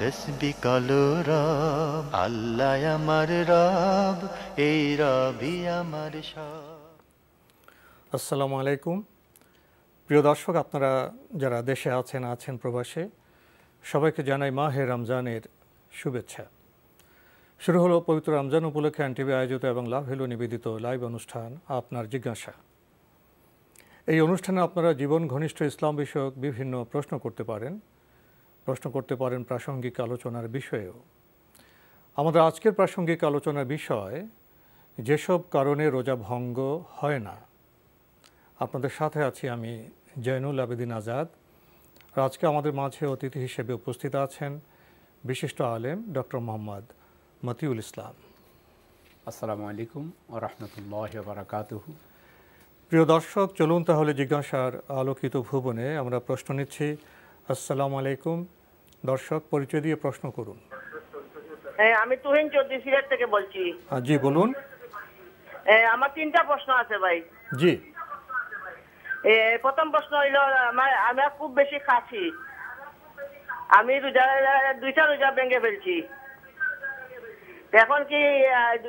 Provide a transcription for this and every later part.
তসবি রব আল্লাহ আমার রব এই রবি আমার আসসালামু আলাইকুম প্রিয় দর্শক আপনারা যারা দেশে আছেন আছেন প্রবাসে সবাইকে জানাই মাহে রমজানের শুভেচ্ছা শুরু হলো পবিত্র রমজান উপলক্ষে টিভি আয়োজিত এবং লাভ হেলো নিবেদিত লাইভ অনুষ্ঠান আপনার জিজ্ঞাসা এই অনুষ্ঠানে আপনারা জীবন ঘনিষ্ঠ ইসলাম বিষয়ক বিভিন্ন প্রশ্ন করতে পারেন প্রশ্ন করতে পারেন প্রাসঙ্গিক আলোচনার বিষয়েও আমাদের আজকের প্রাসঙ্গিক আলোচনার বিষয় যেসব কারণে রোজা ভঙ্গ হয় না আপনাদের সাথে আছি আমি জয়নুল আবেদিন আজাদ আর আজকে আমাদের মাঝে অতিথি হিসেবে উপস্থিত আছেন বিশিষ্ট আলেম ডক্টর মোহাম্মদ মতিউল ইসলাম আসসালামু আলাইকুম রহমতুল্লাহ বারাকাত প্রিয় দর্শক চলুন তাহলে জিজ্ঞাসার আলোকিত ভুবনে আমরা প্রশ্ন নিচ্ছি আসসালামু আলাইকুম দর্শক পরিচয় দিয়ে প্রশ্ন করুন হ্যাঁ আমি তুহিন চৌধুরী সিলেট থেকে বলছি জি বলুন হ্যাঁ, আমার তিনটা প্রশ্ন আছে ভাই জি প্রথম প্রশ্ন হইল আমার আমি খুব বেশি খাসি আমি রোজা দুইটা রোজা ভেঙে ফেলছি এখন কি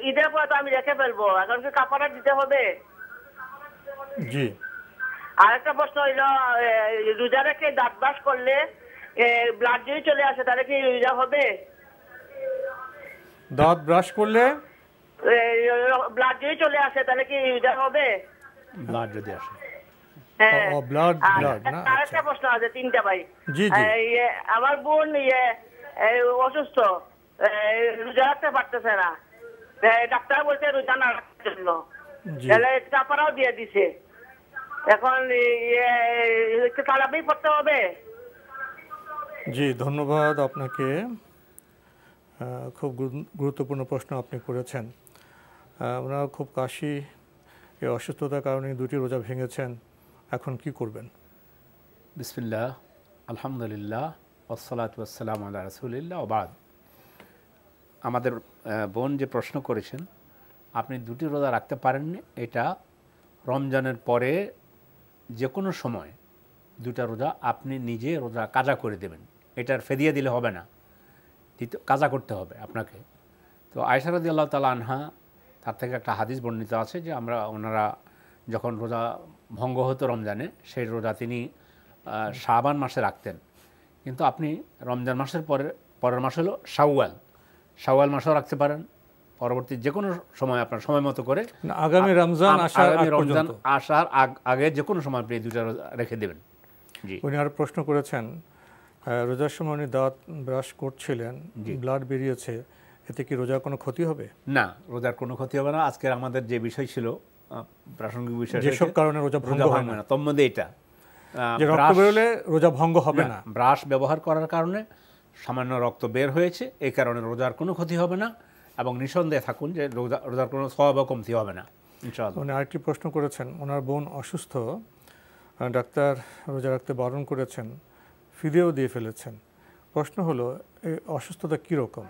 ঈদের পর তো আমি রেখে ফেলবো এখন কি কাপড় দিতে হবে জি আরেকটা প্রশ্ন হইল রোজা রেখে দাঁত বাস করলে ব্লাড যদি চলে আসে তাহলে কি ইয়া হবে দাঁত ব্রাশ করলে ব্লাড যদি চলে আসে তাহলে কি হবে ব্লাড যদি আসে আমার বোন ইয়ে অসুস্থ রোজা রাখতে পারতেছে না ডাক্তার বলছে রোজা না রাখার জন্য দিয়ে এখন ইয়ে, পড়তে হবে জি ধন্যবাদ আপনাকে খুব গুরুত্বপূর্ণ প্রশ্ন আপনি করেছেন আমরা খুব কাশি এই অসুস্থতার কারণে দুটি রোজা ভেঙেছেন এখন কি করবেন বিসমিল্লা আলহামদুলিল্লাহ ওসলাত ওসালাম আল্লাহ রসুলিল্লাহ ওবাদ আমাদের বোন যে প্রশ্ন করেছেন আপনি দুটি রোজা রাখতে পারেননি এটা রমজানের পরে যে কোনো সময় দুটা রোজা আপনি নিজে রোজা কাজা করে দেবেন এটার ফেদিয়ে দিলে হবে না দিতে কাজা করতে হবে আপনাকে তো আয়সারদি আল্লাহ তালা আনহা তার থেকে একটা হাদিস বর্ণিত আছে যে আমরা ওনারা যখন রোজা ভঙ্গ হতো রমজানে সেই রোজা তিনি শাবান মাসে রাখতেন কিন্তু আপনি রমজান মাসের পরে পরের মাস হলো শাওয়াল শাওয়াল মাসেও রাখতে পারেন পরবর্তী যে কোনো সময় আপনার সময় মতো করে আগামী রমজান রমজান আসার আগে যে কোনো সময় আপনি দুটা রেখে দেবেন জি উনি আর প্রশ্ন করেছেন রোজার সময় উনি দাঁত ব্রাশ করছিলেন ব্লাড বেরিয়েছে এতে কি রোজার কোনো ক্ষতি হবে না রোজার কোনো ক্ষতি হবে না আজকের আমাদের যে বিষয় ছিল প্রাসঙ্গিক বিষয় যেসব কারণে রোজা ভঙ্গ হবে না তোর মধ্যে এটা যে রক্ত বেরোলে রোজা ভঙ্গ হবে না ব্রাশ ব্যবহার করার কারণে সামান্য রক্ত বের হয়েছে এই কারণে রোজার কোনো ক্ষতি হবে না এবং নিঃসন্দেহে থাকুন যে রোজা রোজার কোনো স্বভাব কমতি হবে না উনি আরেকটি প্রশ্ন করেছেন ওনার বোন অসুস্থ ডাক্তার রোজা রাখতে বারণ করেছেন ফিরেও দিয়ে ফেলেছেন প্রশ্ন হলো এই অসুস্থতা কীরকম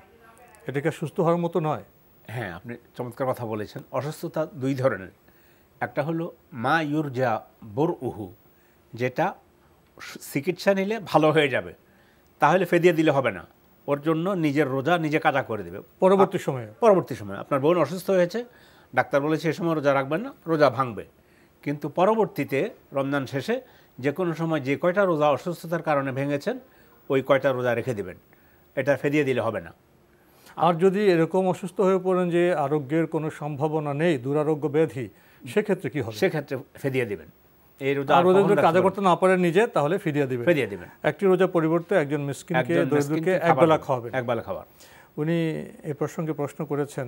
এটাকে সুস্থ হওয়ার মতো নয় হ্যাঁ আপনি চমৎকার কথা বলেছেন অসুস্থতা দুই ধরনের একটা হলো মা ইউরজা বোর উহু যেটা চিকিৎসা নিলে ভালো হয়ে যাবে তাহলে ফেদিয়ে দিলে হবে না ওর জন্য নিজের রোজা নিজে কাজা করে দেবে পরবর্তী সময়ে পরবর্তী সময়ে আপনার বোন অসুস্থ হয়েছে ডাক্তার বলেছে এ সময় রোজা রাখবেন না রোজা ভাঙবে কিন্তু পরবর্তীতে রমজান শেষে যে কোনো সময় যে কয়টা রোজা অসুস্থতার কারণে ভেঙেছেন ওই কয়টা রোজা রেখে দেবেন এটা ফেরিয়ে দিলে হবে না আর যদি এরকম অসুস্থ হয়ে পড়েন যে আরোগ্যের কোনো সম্ভাবনা নেই দুরারোগ্য ব্যাধি সেক্ষেত্রে কি হবে সেক্ষেত্রে ফেরিয়ে দেবেন এই রোজা রোজা যদি কাজা করতে না পারেন নিজে তাহলে ফিরিয়ে দিবেন ফিরিয়ে দিবেন একটি রোজা পরিবর্তে একজন মিসকিনকে দরিদ্রকে একবেলা খাওয়াবেন একবেলা খাবার উনি এ প্রসঙ্গে প্রশ্ন করেছেন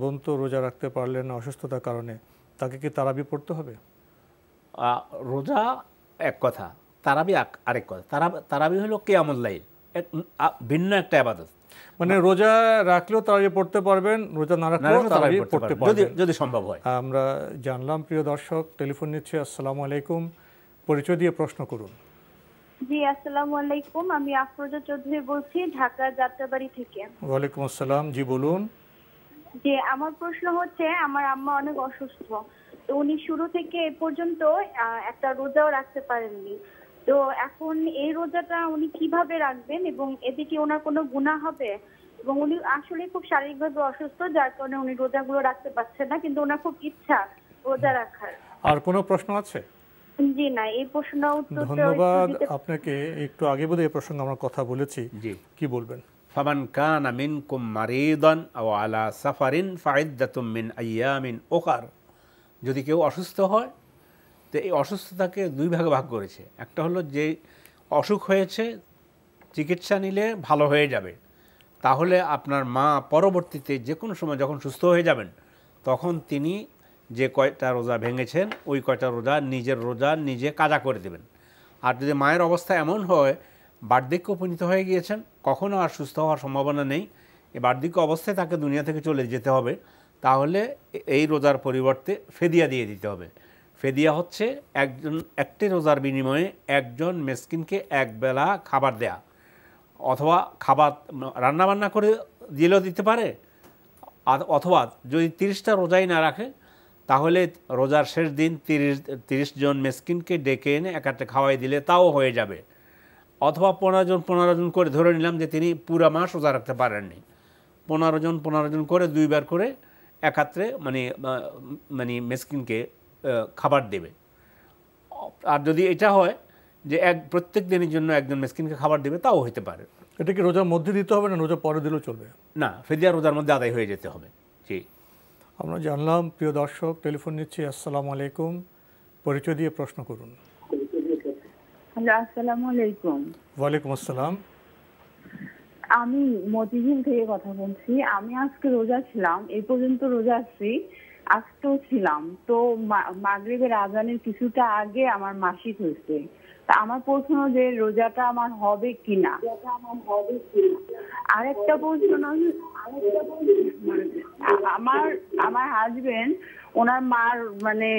বোন তো রোজা রাখতে পারলেন অসুস্থতার কারণে তাকে কি তারাবি পড়তে হবে রোজা এক কথা তারাবি আরেক কথা তারা তারাবি হলো কেয়ামুল লাইল এক ভিন্ন একটা আবাদত মানে রোজা রাখলেও তারাবি পড়তে পারবেন রোজা না রাখলেও তারাবি পড়তে পারবেন যদি সম্ভব হয় আমরা জানলাম প্রিয় দর্শক টেলিফোন নিচ্ছে আসসালামু আলাইকুম পরিচয় দিয়ে প্রশ্ন করুন জি আসসালামু আলাইকুম আমি আফরোজা চৌধুরী বলছি ঢাকা যাত্রাবাড়ি থেকে ওয়ালাইকুম আসসালাম জি বলুন জি আমার প্রশ্ন হচ্ছে আমার আম্মা অনেক অসুস্থ উনি শুরু থেকে এ পর্যন্ত একটা রোজাও রাখতে পারেননি তো এখন এই রোজাটা উনি কিভাবে রাখবেন এবং এতে কি ওনার কোনো গুণা হবে এবং উনি আসলে খুব শারীরিকভাবে অসুস্থ যার কারণে উনি রোজাগুলো রাখতে পারছেন না কিন্তু ওনার খুব ইচ্ছা রোজা রাখার আর কোনো প্রশ্ন আছে জি না এই প্রশ্ন ধন্যবাদ আপনাকে একটু আগে বোধহয় এই প্রসঙ্গে আমরা কথা বলেছি জি কি বলবেন ফামান কানা মিনকুম মারিদান আও আলা সাফারিন ফাইদ্দাতুম মিন আইয়ামিন যদি কেউ অসুস্থ হয় তো এই অসুস্থতাকে দুই ভাগে ভাগ করেছে একটা হলো যে অসুখ হয়েছে চিকিৎসা নিলে ভালো হয়ে যাবে তাহলে আপনার মা পরবর্তীতে যে কোনো সময় যখন সুস্থ হয়ে যাবেন তখন তিনি যে কয়টা রোজা ভেঙেছেন ওই কয়টা রোজা নিজের রোজা নিজে কাজা করে দেবেন আর যদি মায়ের অবস্থা এমন হয় বার্ধক্য উপনীত হয়ে গিয়েছেন কখনও আর সুস্থ হওয়ার সম্ভাবনা নেই এই বার্ধক্য অবস্থায় তাকে দুনিয়া থেকে চলে যেতে হবে তাহলে এই রোজার পরিবর্তে ফেদিয়া দিয়ে দিতে হবে ফেদিয়া হচ্ছে একজন একটি রোজার বিনিময়ে একজন মেসকিনকে একবেলা খাবার দেয়া অথবা খাবার রান্নাবান্না করে দিলেও দিতে পারে অথবা যদি তিরিশটা রোজাই না রাখে তাহলে রোজার শেষ দিন তিরিশ তিরিশ জন মেসকিনকে ডেকে এনে একাটে খাওয়াই দিলে তাও হয়ে যাবে অথবা পনেরো জন পনেরো জন করে ধরে নিলাম যে তিনি পুরা মাস রোজা রাখতে পারেননি পনেরো জন পনেরো জন করে দুইবার করে একাত্রে মানে মানে মেসকিনকে খাবার দেবে আর যদি এটা হয় যে এক প্রত্যেক দিনের জন্য একজন মেসকিনকে খাবার দেবে তাও হইতে পারে এটা কি রোজার মধ্যে দিতে হবে না রোজা পরে দিলেও চলবে না ফেদিয়া রোজার মধ্যে আদায় হয়ে যেতে হবে জি আমরা জানলাম প্রিয় দর্শক টেলিফোন নিচ্ছি আসসালাম আলাইকুম পরিচয় দিয়ে প্রশ্ন করুন হ্যালো আলাইকুম ওয়ালাইকুম আসসালাম আমি মতিঝিল থেকে কথা বলছি আমি আজকে রোজা ছিলাম এই পর্যন্ত রোজা আছি আজকেও ছিলাম তো মাগরীবের আজানের কিছুটা আগে আমার মাসিক হয়েছে তা আমার প্রশ্ন যে রোজাটা আমার হবে কিনা একটা প্রশ্ন আমার আমার হাজবেন্ড ওনার মার মানে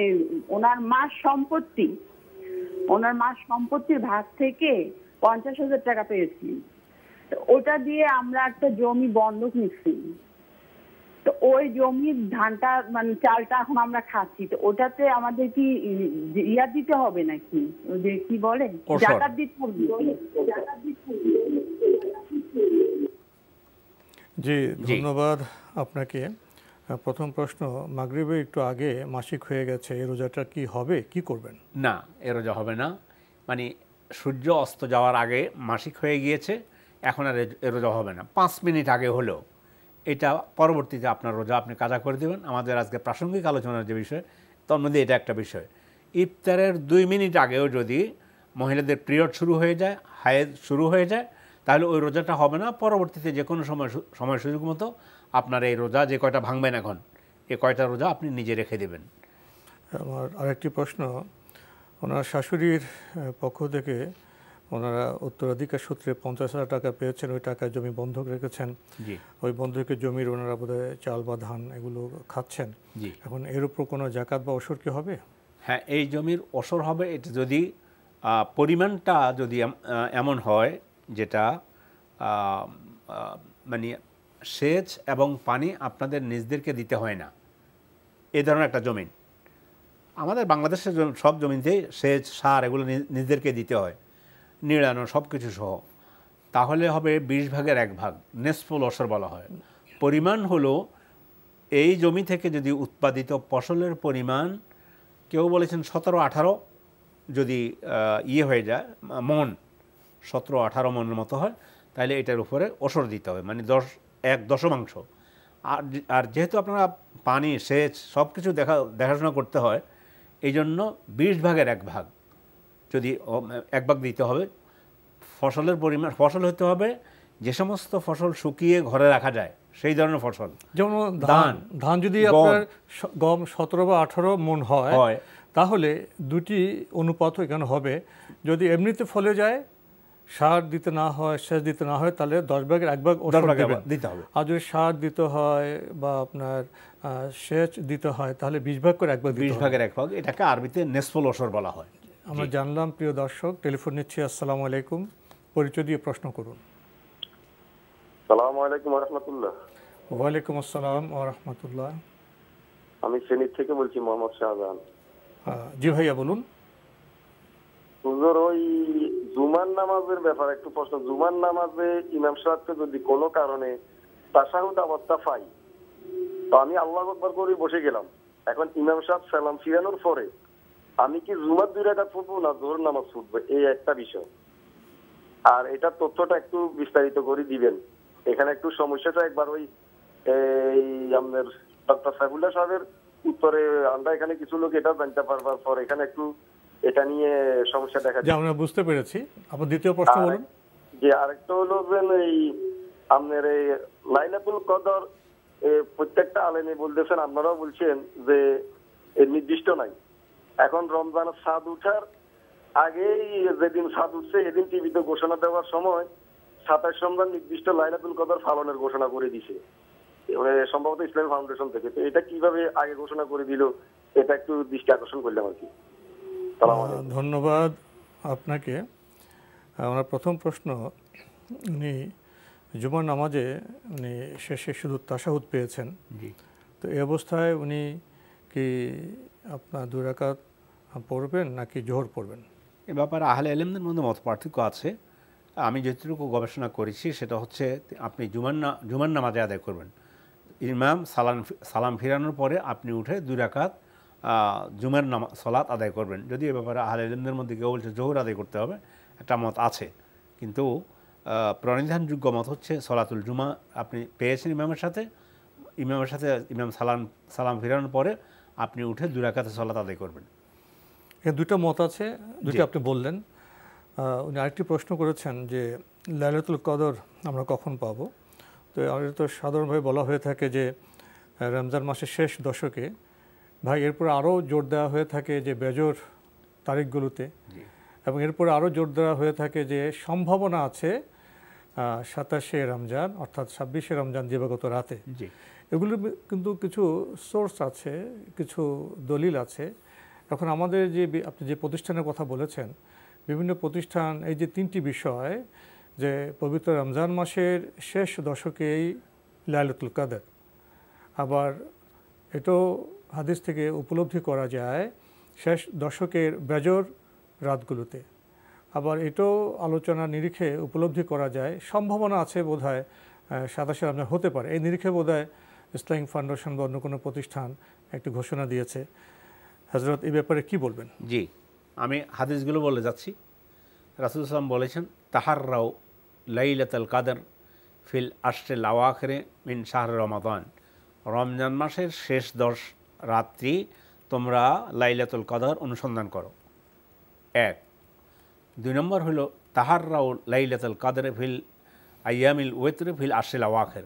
ওনার মার সম্পত্তি ওনার মার সম্পত্তির ভাগ থেকে পঞ্চাশ হাজার টাকা পেয়েছি ওটা দিয়ে আমরা একটা জমি বন্ধক নিচ্ছি তো ওই জমির ধানটা মানে চালটা এখন আমরা খাচ্ছি তো ওটাতে আমাদের কি ইয়া দিতে হবে নাকি যে কি বলে জাকাত দিতে হবে জি ধন্যবাদ আপনাকে প্রথম প্রশ্ন মাগরিবে একটু আগে মাসিক হয়ে গেছে এই রোজাটা কি হবে কি করবেন না এ রোজা হবে না মানে সূর্য অস্ত যাওয়ার আগে মাসিক হয়ে গিয়েছে এখন আর রোজা হবে না পাঁচ মিনিট আগে হলেও এটা পরবর্তীতে আপনার রোজা আপনি কাজা করে দেবেন আমাদের আজকে প্রাসঙ্গিক আলোচনার যে বিষয় তার মধ্যে এটা একটা বিষয় ইফতারের দুই মিনিট আগেও যদি মহিলাদের পিরিয়ড শুরু হয়ে যায় হায়েদ শুরু হয়ে যায় তাহলে ওই রোজাটা হবে না পরবর্তীতে যে কোনো সময় সময় সুযোগ মতো আপনার এই রোজা যে কয়টা ভাঙবেন এখন এ কয়টা রোজা আপনি নিজে রেখে দেবেন আমার আরেকটি প্রশ্ন ওনার শাশুড়ির পক্ষ থেকে ওনারা উত্তরাধিকার সূত্রে পঞ্চাশ হাজার টাকা পেয়েছেন ওই টাকা জমি বন্ধক রেখেছেন ওই বন্ধকের জমির ওনারা বোধহয় চাল বা ধান এগুলো খাচ্ছেন এখন এর উপর কোনো জাকাত বা অসর কি হবে হ্যাঁ এই জমির অসর হবে এটা যদি পরিমাণটা যদি এমন হয় যেটা মানে সেচ এবং পানি আপনাদের নিজদেরকে দিতে হয় না এ ধরনের একটা জমিন আমাদের বাংলাদেশের সব জমিতে সেচ সার এগুলো নিজদেরকে দিতে হয় নিড়ানো সব কিছু সহ তাহলে হবে বিশ ভাগের এক ভাগ নেসফুল অসর বলা হয় পরিমাণ হলো এই জমি থেকে যদি উৎপাদিত ফসলের পরিমাণ কেউ বলেছেন সতেরো আঠারো যদি ইয়ে হয়ে যায় মন সতেরো আঠারো মনের মতো হয় তাহলে এটার উপরে অসর দিতে হবে মানে দশ এক দশমাংশ আর আর যেহেতু আপনারা পানি সেচ সব কিছু দেখা দেখাশোনা করতে হয় এই জন্য বিশ ভাগের এক ভাগ যদি এক ভাগ দিতে হবে ফসলের পরিমাণ ফসল হতে হবে যে সমস্ত ফসল শুকিয়ে ঘরে রাখা যায় সেই ধরনের ফসল যেমন ধান ধান যদি আপনার গম সতেরো বা আঠারো মন হয় তাহলে দুটি অনুপাত এখানে হবে যদি এমনিতে ফলে যায় সার দিতে না হয় সেচ দিতে না হয় তাহলে দশ ভাগের এক ভাগ দিতে হবে আর যদি সার দিতে হয় বা আপনার সেচ দিতে হয় তাহলে বিশ ভাগ করে এক ভাগ বিশ ভাগের এক ভাগ এটাকে আরবিতে নেসফল ওসর বলা হয় আমরা জানলাম প্রিয় দর্শক টেলিফোন নিচ্ছি আসসালামু আলাইকুম পরিচয় দিয়ে প্রশ্ন করুন সালাম আলাইকুম আসসালাম রহমতুল্লাহ আমি শ্রেণীর থেকে বলছি মোহাম্মদ শাহজাহান জি ভাইয়া বলুন হুজুর ওই জুমার নামাজের ব্যাপার একটু প্রশ্ন জুমার নামাজে ইমাম সাহেবকে যদি কোনো কারণে তাসাহুদ অবস্থা পাই তো আমি আল্লাহ একবার করে বসে গেলাম এখন ইমাম সাহেব সালাম ফিরানোর পরে আমি কি জুমার দুই রাখা পড়বো না জোর নামাজ পড়বো এই একটা বিষয় আর এটা তথ্যটা একটু বিস্তারিত করে দিবেন এখানে একটু সমস্যাটা একবার ওই এই আমাদের ডক্টর সাইফুল্লাহ সাহেবের উত্তরে আমরা এখানে কিছু লোক এটা জানতে পারবার পর এখানে একটু এটা নিয়ে সমস্যা দেখা যায় আমরা বুঝতে পেরেছি আপনার দ্বিতীয় প্রশ্ন বলুন যে আরেকটা হলো এই আপনার এই লাইলাতুল কদর প্রত্যেকটা আলেনে বলতেছেন আপনারাও বলছেন যে নির্দিষ্ট নাই এখন রমজানের স্বাদ উঠার আগেই যেদিন স্বাদ উঠছে এদিন টিভিতে ঘোষণা দেওয়ার সময় সাতাশ রমজান নির্দিষ্ট লাইলাতুল কদর পালনের ঘোষণা করে দিছে সম্ভবত ইসলাম ফাউন্ডেশন থেকে তো এটা কিভাবে আগে ঘোষণা করে দিল এটা একটু দৃষ্টি আকর্ষণ করলাম আর কি ধন্যবাদ আপনাকে আমার প্রথম প্রশ্ন উনি জুমার নামাজে উনি শেষে শুধু তাসাহুদ পেয়েছেন তো এই অবস্থায় উনি কি আপনার দুই রাকাত পড়বেন নাকি জোহর পড়বেন এ ব্যাপারে আহলে এলেমদের মধ্যে মত পার্থক্য আছে আমি যেটুকু গবেষণা করেছি সেটা হচ্ছে আপনি জুমান না জুমান নামাজে আদায় করবেন ইমাম সালাম সালাম ফিরানোর পরে আপনি উঠে দুই রাকাত জুমের নামা সলাৎ আদায় করবেন যদি এ ব্যাপারে আহলে এলেমদের মধ্যে কেউ বলছে জোহর আদায় করতে হবে একটা মত আছে কিন্তু প্রণিধানযোগ্য মত হচ্ছে সলাতুল জুমা আপনি পেয়েছেন ইমামের সাথে ইমামের সাথে ইমাম সালাম সালাম ফিরানোর পরে আপনি উঠে দুরাকাতে সলাত আদায় করবেন এখানে দুটো মত আছে দুটো আপনি বললেন উনি আরেকটি প্রশ্ন করেছেন যে লালতুল কদর আমরা কখন পাব তো আমাদের তো সাধারণভাবে বলা হয়ে থাকে যে রমজান মাসের শেষ দশকে ভাই এরপর আরও জোর দেওয়া হয়ে থাকে যে বেজর তারিখগুলোতে এবং এরপর আরও জোর দেওয়া হয়ে থাকে যে সম্ভাবনা আছে সাতাশে রমজান অর্থাৎ ছাব্বিশে রমজান দিবাগত রাতে এগুলোর কিন্তু কিছু সোর্স আছে কিছু দলিল আছে এখন আমাদের যে আপনি যে প্রতিষ্ঠানের কথা বলেছেন বিভিন্ন প্রতিষ্ঠান এই যে তিনটি বিষয় যে পবিত্র রমজান মাসের শেষ দশকেই লালতুল কাদের আবার এটাও হাদিস থেকে উপলব্ধি করা যায় শেষ দশকের বেজর রাতগুলোতে আবার এটাও আলোচনা নিরিখে উপলব্ধি করা যায় সম্ভাবনা আছে বোধহয় সাতাশে রমজান হতে পারে এই নিরিখে বোধহয় ইসলামিক ফাউন্ডেশন বা অন্য কোনো প্রতিষ্ঠান একটি ঘোষণা দিয়েছে হজরত এই ব্যাপারে কি বলবেন জি আমি হাদিসগুলো বলে যাচ্ছি রাসুল ইসলাম বলেছেন তাহার রাও লাইলাতাল কাদার ফিল আষ্টে লাওয়াখরে মিন শাহর রমাদান রমজান মাসের শেষ দশ রাত্রি তোমরা লাইলাতুল কাদার অনুসন্ধান করো এক দুই নম্বর হলো তাহার রাও লাইলাতুল কাদের ফিল আয়ামিল ওয়েত্রে ফিল আশিল আওয়াখের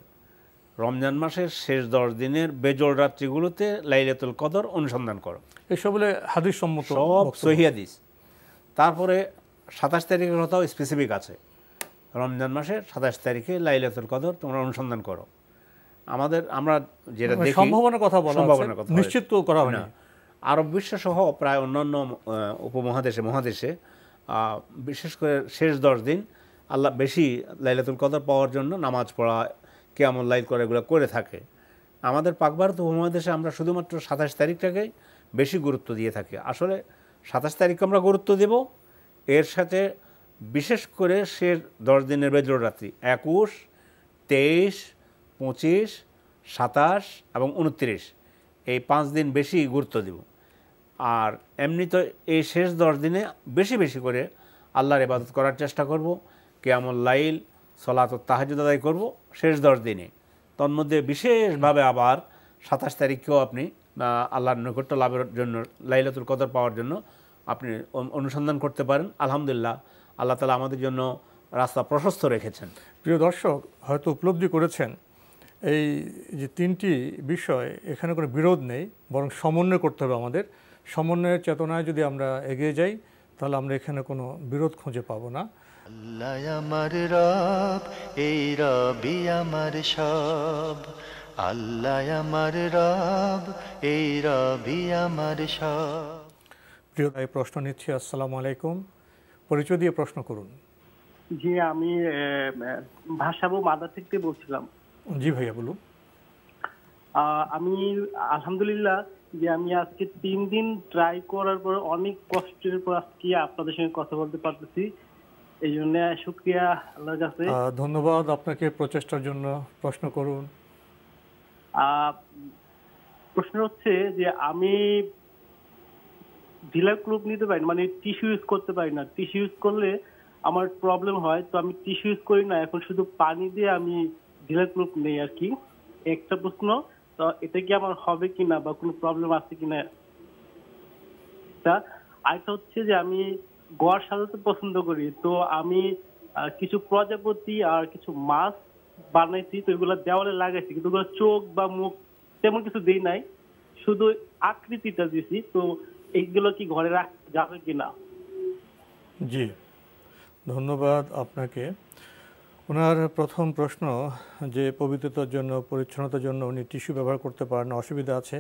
রমজান মাসের শেষ দশ দিনের বেজল রাত্রিগুলোতে লাইলেতুল কদর অনুসন্ধান করো এসব হলে হাদিস সম্মত সব সহিদিস তারপরে সাতাশ তারিখের কথাও স্পেসিফিক আছে রমজান মাসের সাতাশ তারিখে লাইলেতুল কদর তোমরা অনুসন্ধান করো আমাদের আমরা যেটা মানে দেখি সম্ভাবনার কথা বলা সম্ভাবনার কথা নিশ্চিত করা হয় না আরব বিশ্বসহ প্রায় অন্যান্য উপমহাদেশে মহাদেশে বিশেষ করে শেষ দশ দিন আল্লাহ বেশি লাইলাতুল কদর পাওয়ার জন্য নামাজ পড়া কেমন লাইল করে এগুলো করে থাকে আমাদের পাক ভারত উপমহাদেশে আমরা শুধুমাত্র সাতাশ তারিখটাকে বেশি গুরুত্ব দিয়ে থাকি আসলে সাতাশ তারিখকে আমরা গুরুত্ব দেব এর সাথে বিশেষ করে সে দশ দিনের বেজর রাত্রি একুশ তেইশ পঁচিশ সাতাশ এবং উনত্রিশ এই পাঁচ দিন বেশি গুরুত্ব দেব আর এমনি তো এই শেষ দশ দিনে বেশি বেশি করে আল্লাহর ইবাদত করার চেষ্টা করব কেয়ামুল লাইল সলাত তাহাজুদ আদায় করব শেষ দশ দিনে তন্মধ্যে বিশেষভাবে আবার সাতাশ তারিখকেও আপনি আল্লাহর নৈকট্য লাভের জন্য লাইলাতুল কদর পাওয়ার জন্য আপনি অনুসন্ধান করতে পারেন আলহামদুলিল্লাহ আল্লাহ তালা আমাদের জন্য রাস্তা প্রশস্ত রেখেছেন প্রিয় দর্শক হয়তো উপলব্ধি করেছেন এই যে তিনটি বিষয় এখানে কোনো বিরোধ নেই বরং সমন্বয় করতে হবে আমাদের সমন্বয়ের চেতনায় যদি আমরা এগিয়ে যাই তাহলে আমরা এখানে কোনো বিরোধ খুঁজে পাবো না আল্লাহ আমার রব এই রবি আমার সব আল্লাহ আমার রব এই রবি আমার সব প্রিয় ভাই প্রশ্ন নিচ্ছি আসসালামু আলাইকুম পরিচয় দিয়ে প্রশ্ন করুন জি আমি ভাষাবো মাদার থেকে বলছিলাম জি ভাইয়া বলুন আমি আলহামদুলিল্লাহ যে আমি আজকে তিন দিন ট্রাই করার পর অনেক কষ্টের পর আজকে আপনাদের সঙ্গে কথা বলতে পারতেছি এই জন্য শুক্রিয়া আল্লাহর কাছে ধন্যবাদ আপনাকে প্রচেষ্টার জন্য প্রশ্ন করুন প্রশ্ন হচ্ছে যে আমি ভিলার ক্লুব নিতে পারি মানে টিস্যু ইউজ করতে পারি না টিস্যু ইউজ করলে আমার প্রবলেম হয় তো আমি টিস্যু ইউজ করি না এখন শুধু পানি দিয়ে আমি ভিলার ক্লুব নেই আর কি একটা প্রশ্ন তো এটা কি আমার হবে কিনা বা কোনো প্রবলেম আছে কিনা আরেকটা হচ্ছে যে আমি গড় সাজাতে পছন্দ করি তো আমি কিছু প্রজাপতি আর কিছু মাছ বানাইছি তো এগুলো দেওয়ালে লাগাইছি কিন্তু ওগুলো চোখ বা মুখ তেমন কিছু দিই নাই শুধু আকৃতিটা দিছি তো এগুলো কি ঘরে রাখা যাবে কিনা জি ধন্যবাদ আপনাকে ওনার প্রথম প্রশ্ন যে পবিত্রতার জন্য পরিচ্ছন্নতার জন্য উনি টিস্যু ব্যবহার করতে পারেন অসুবিধা আছে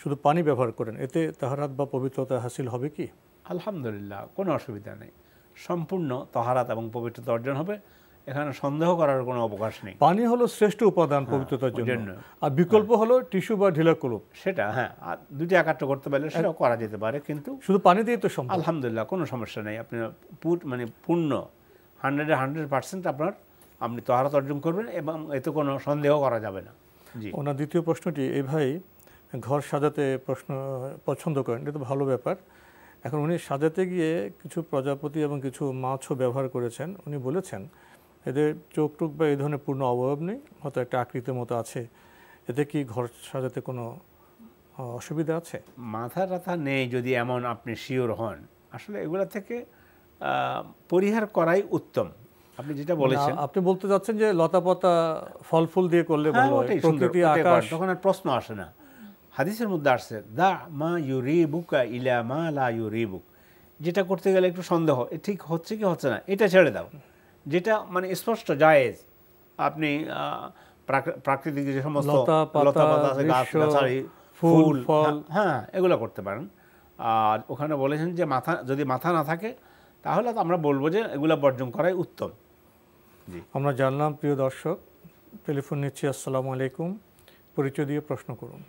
শুধু পানি ব্যবহার করেন এতে তাহারাত বা পবিত্রতা হাসিল হবে কি আলহামদুলিল্লাহ কোনো অসুবিধা নেই সম্পূর্ণ তহারাত এবং পবিত্রতা অর্জন হবে এখানে সন্দেহ করার কোনো অবকাশ নেই পানি হলো শ্রেষ্ঠ উপাদান হ্যাঁ, পবিত্রতার জন্য আর বিকল্প হ্যাঁ। হলো টিস্যু বা ঢিলা কলম সেটা হ্যাঁ আর দুটি একাত্র করতে পারলে সেটাও করা যেতে পারে কিন্তু শুধু পানি দিয়ে তো সম্ভব আলহামদুলিল্লাহ কোনো সমস্যা নেই আপনি পুট মানে পূর্ণ হান্ড্রেডে হান্ড্রেড পার্সেন্ট আপনার আপনি তহারাত অর্জন করবেন এবং এতে কোনো সন্দেহ করা যাবে না জি ওনার দ্বিতীয় প্রশ্নটি এই ভাই ঘর সাজাতে প্রশ্ন পছন্দ করেন এটা তো ভালো ব্যাপার এখন উনি সাজাতে গিয়ে কিছু প্রজাপতি এবং কিছু মাছও ব্যবহার করেছেন উনি বলেছেন এদের চোখ টুক বা এই ধরনের পূর্ণ অবয়ব নেই হয়তো একটা আকৃতির মতো আছে এতে কি ঘর সাজাতে কোনো অসুবিধা আছে মাথা রাথা নেই যদি এমন আপনি শিওর হন আসলে এগুলো থেকে পরিহার করাই উত্তম আপনি যেটা বলেছেন আপনি বলতে চাচ্ছেন যে লতাপাতা ফল ফুল দিয়ে করলে হ্যাঁ, ভালো প্রকৃতি আকাশ তখন আর প্রশ্ন আসে না হাদিসের মধ্যে আসছে দা মা ইউরি বুকা ইলা মা লা ইউরি বুক যেটা করতে গেলে একটু সন্দেহ ঠিক হচ্ছে কি হচ্ছে না এটা ছেড়ে দাও যেটা মানে স্পষ্ট জায়েজ আপনি প্রাকৃতিক যে সমস্ত ফুল হ্যাঁ, ফল হ্যাঁ এগুলো করতে পারেন আর ওখানে বলেছেন যে মাথা যদি মাথা না থাকে তাহলে তো আমরা বলবো যে এগুলো বর্জন করাই উত্তম জি আমরা জানলাম প্রিয় দর্শক টেলিফোন নিচ্ছি আসসালামু আলাইকুম পরিচয় দিয়ে প্রশ্ন করুন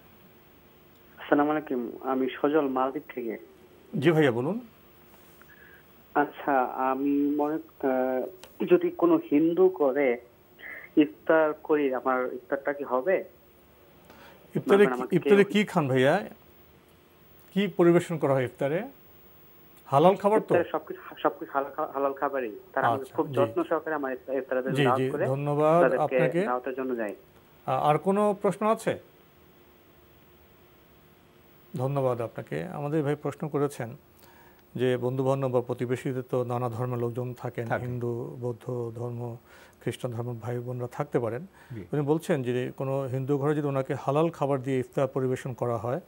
আসসালামু আলাইকুম আমি সজল মালদ্বীপ থেকে জি ভাইয়া বলুন আচ্ছা আমি মনে যদি কোনো হিন্দু করে ইফতার করি আমার ইফতারটা কি হবে ইফতারে ইফতারে কি খান ভাইয়া কি পরিবেশন করা হয় ইফতারে হালাল খাবার তো সবকিছু সবকিছু হালাল খাবারই তারা আচ্ছা, খুব যত্ন সহকারে আমার ইফতারে দাওয়াত করে ধন্যবাদ আপনাকে দাওয়াতের জন্য যাই আর কোনো প্রশ্ন আছে ধন্যবাদ আপনাকে আমাদের ভাই প্রশ্ন করেছেন যে বন্ধুবান্ধব বা প্রতিবেশীদের তো নানা ধর্মের লোকজন থাকেন হিন্দু বৌদ্ধ ধর্ম খ্রিস্টান ধর্ম ভাই বোনরা থাকতে পারেন উনি বলছেন যে কোনো হিন্দু ঘরে যদি ওনাকে হালাল খাবার দিয়ে ইফতার পরিবেশন করা হয়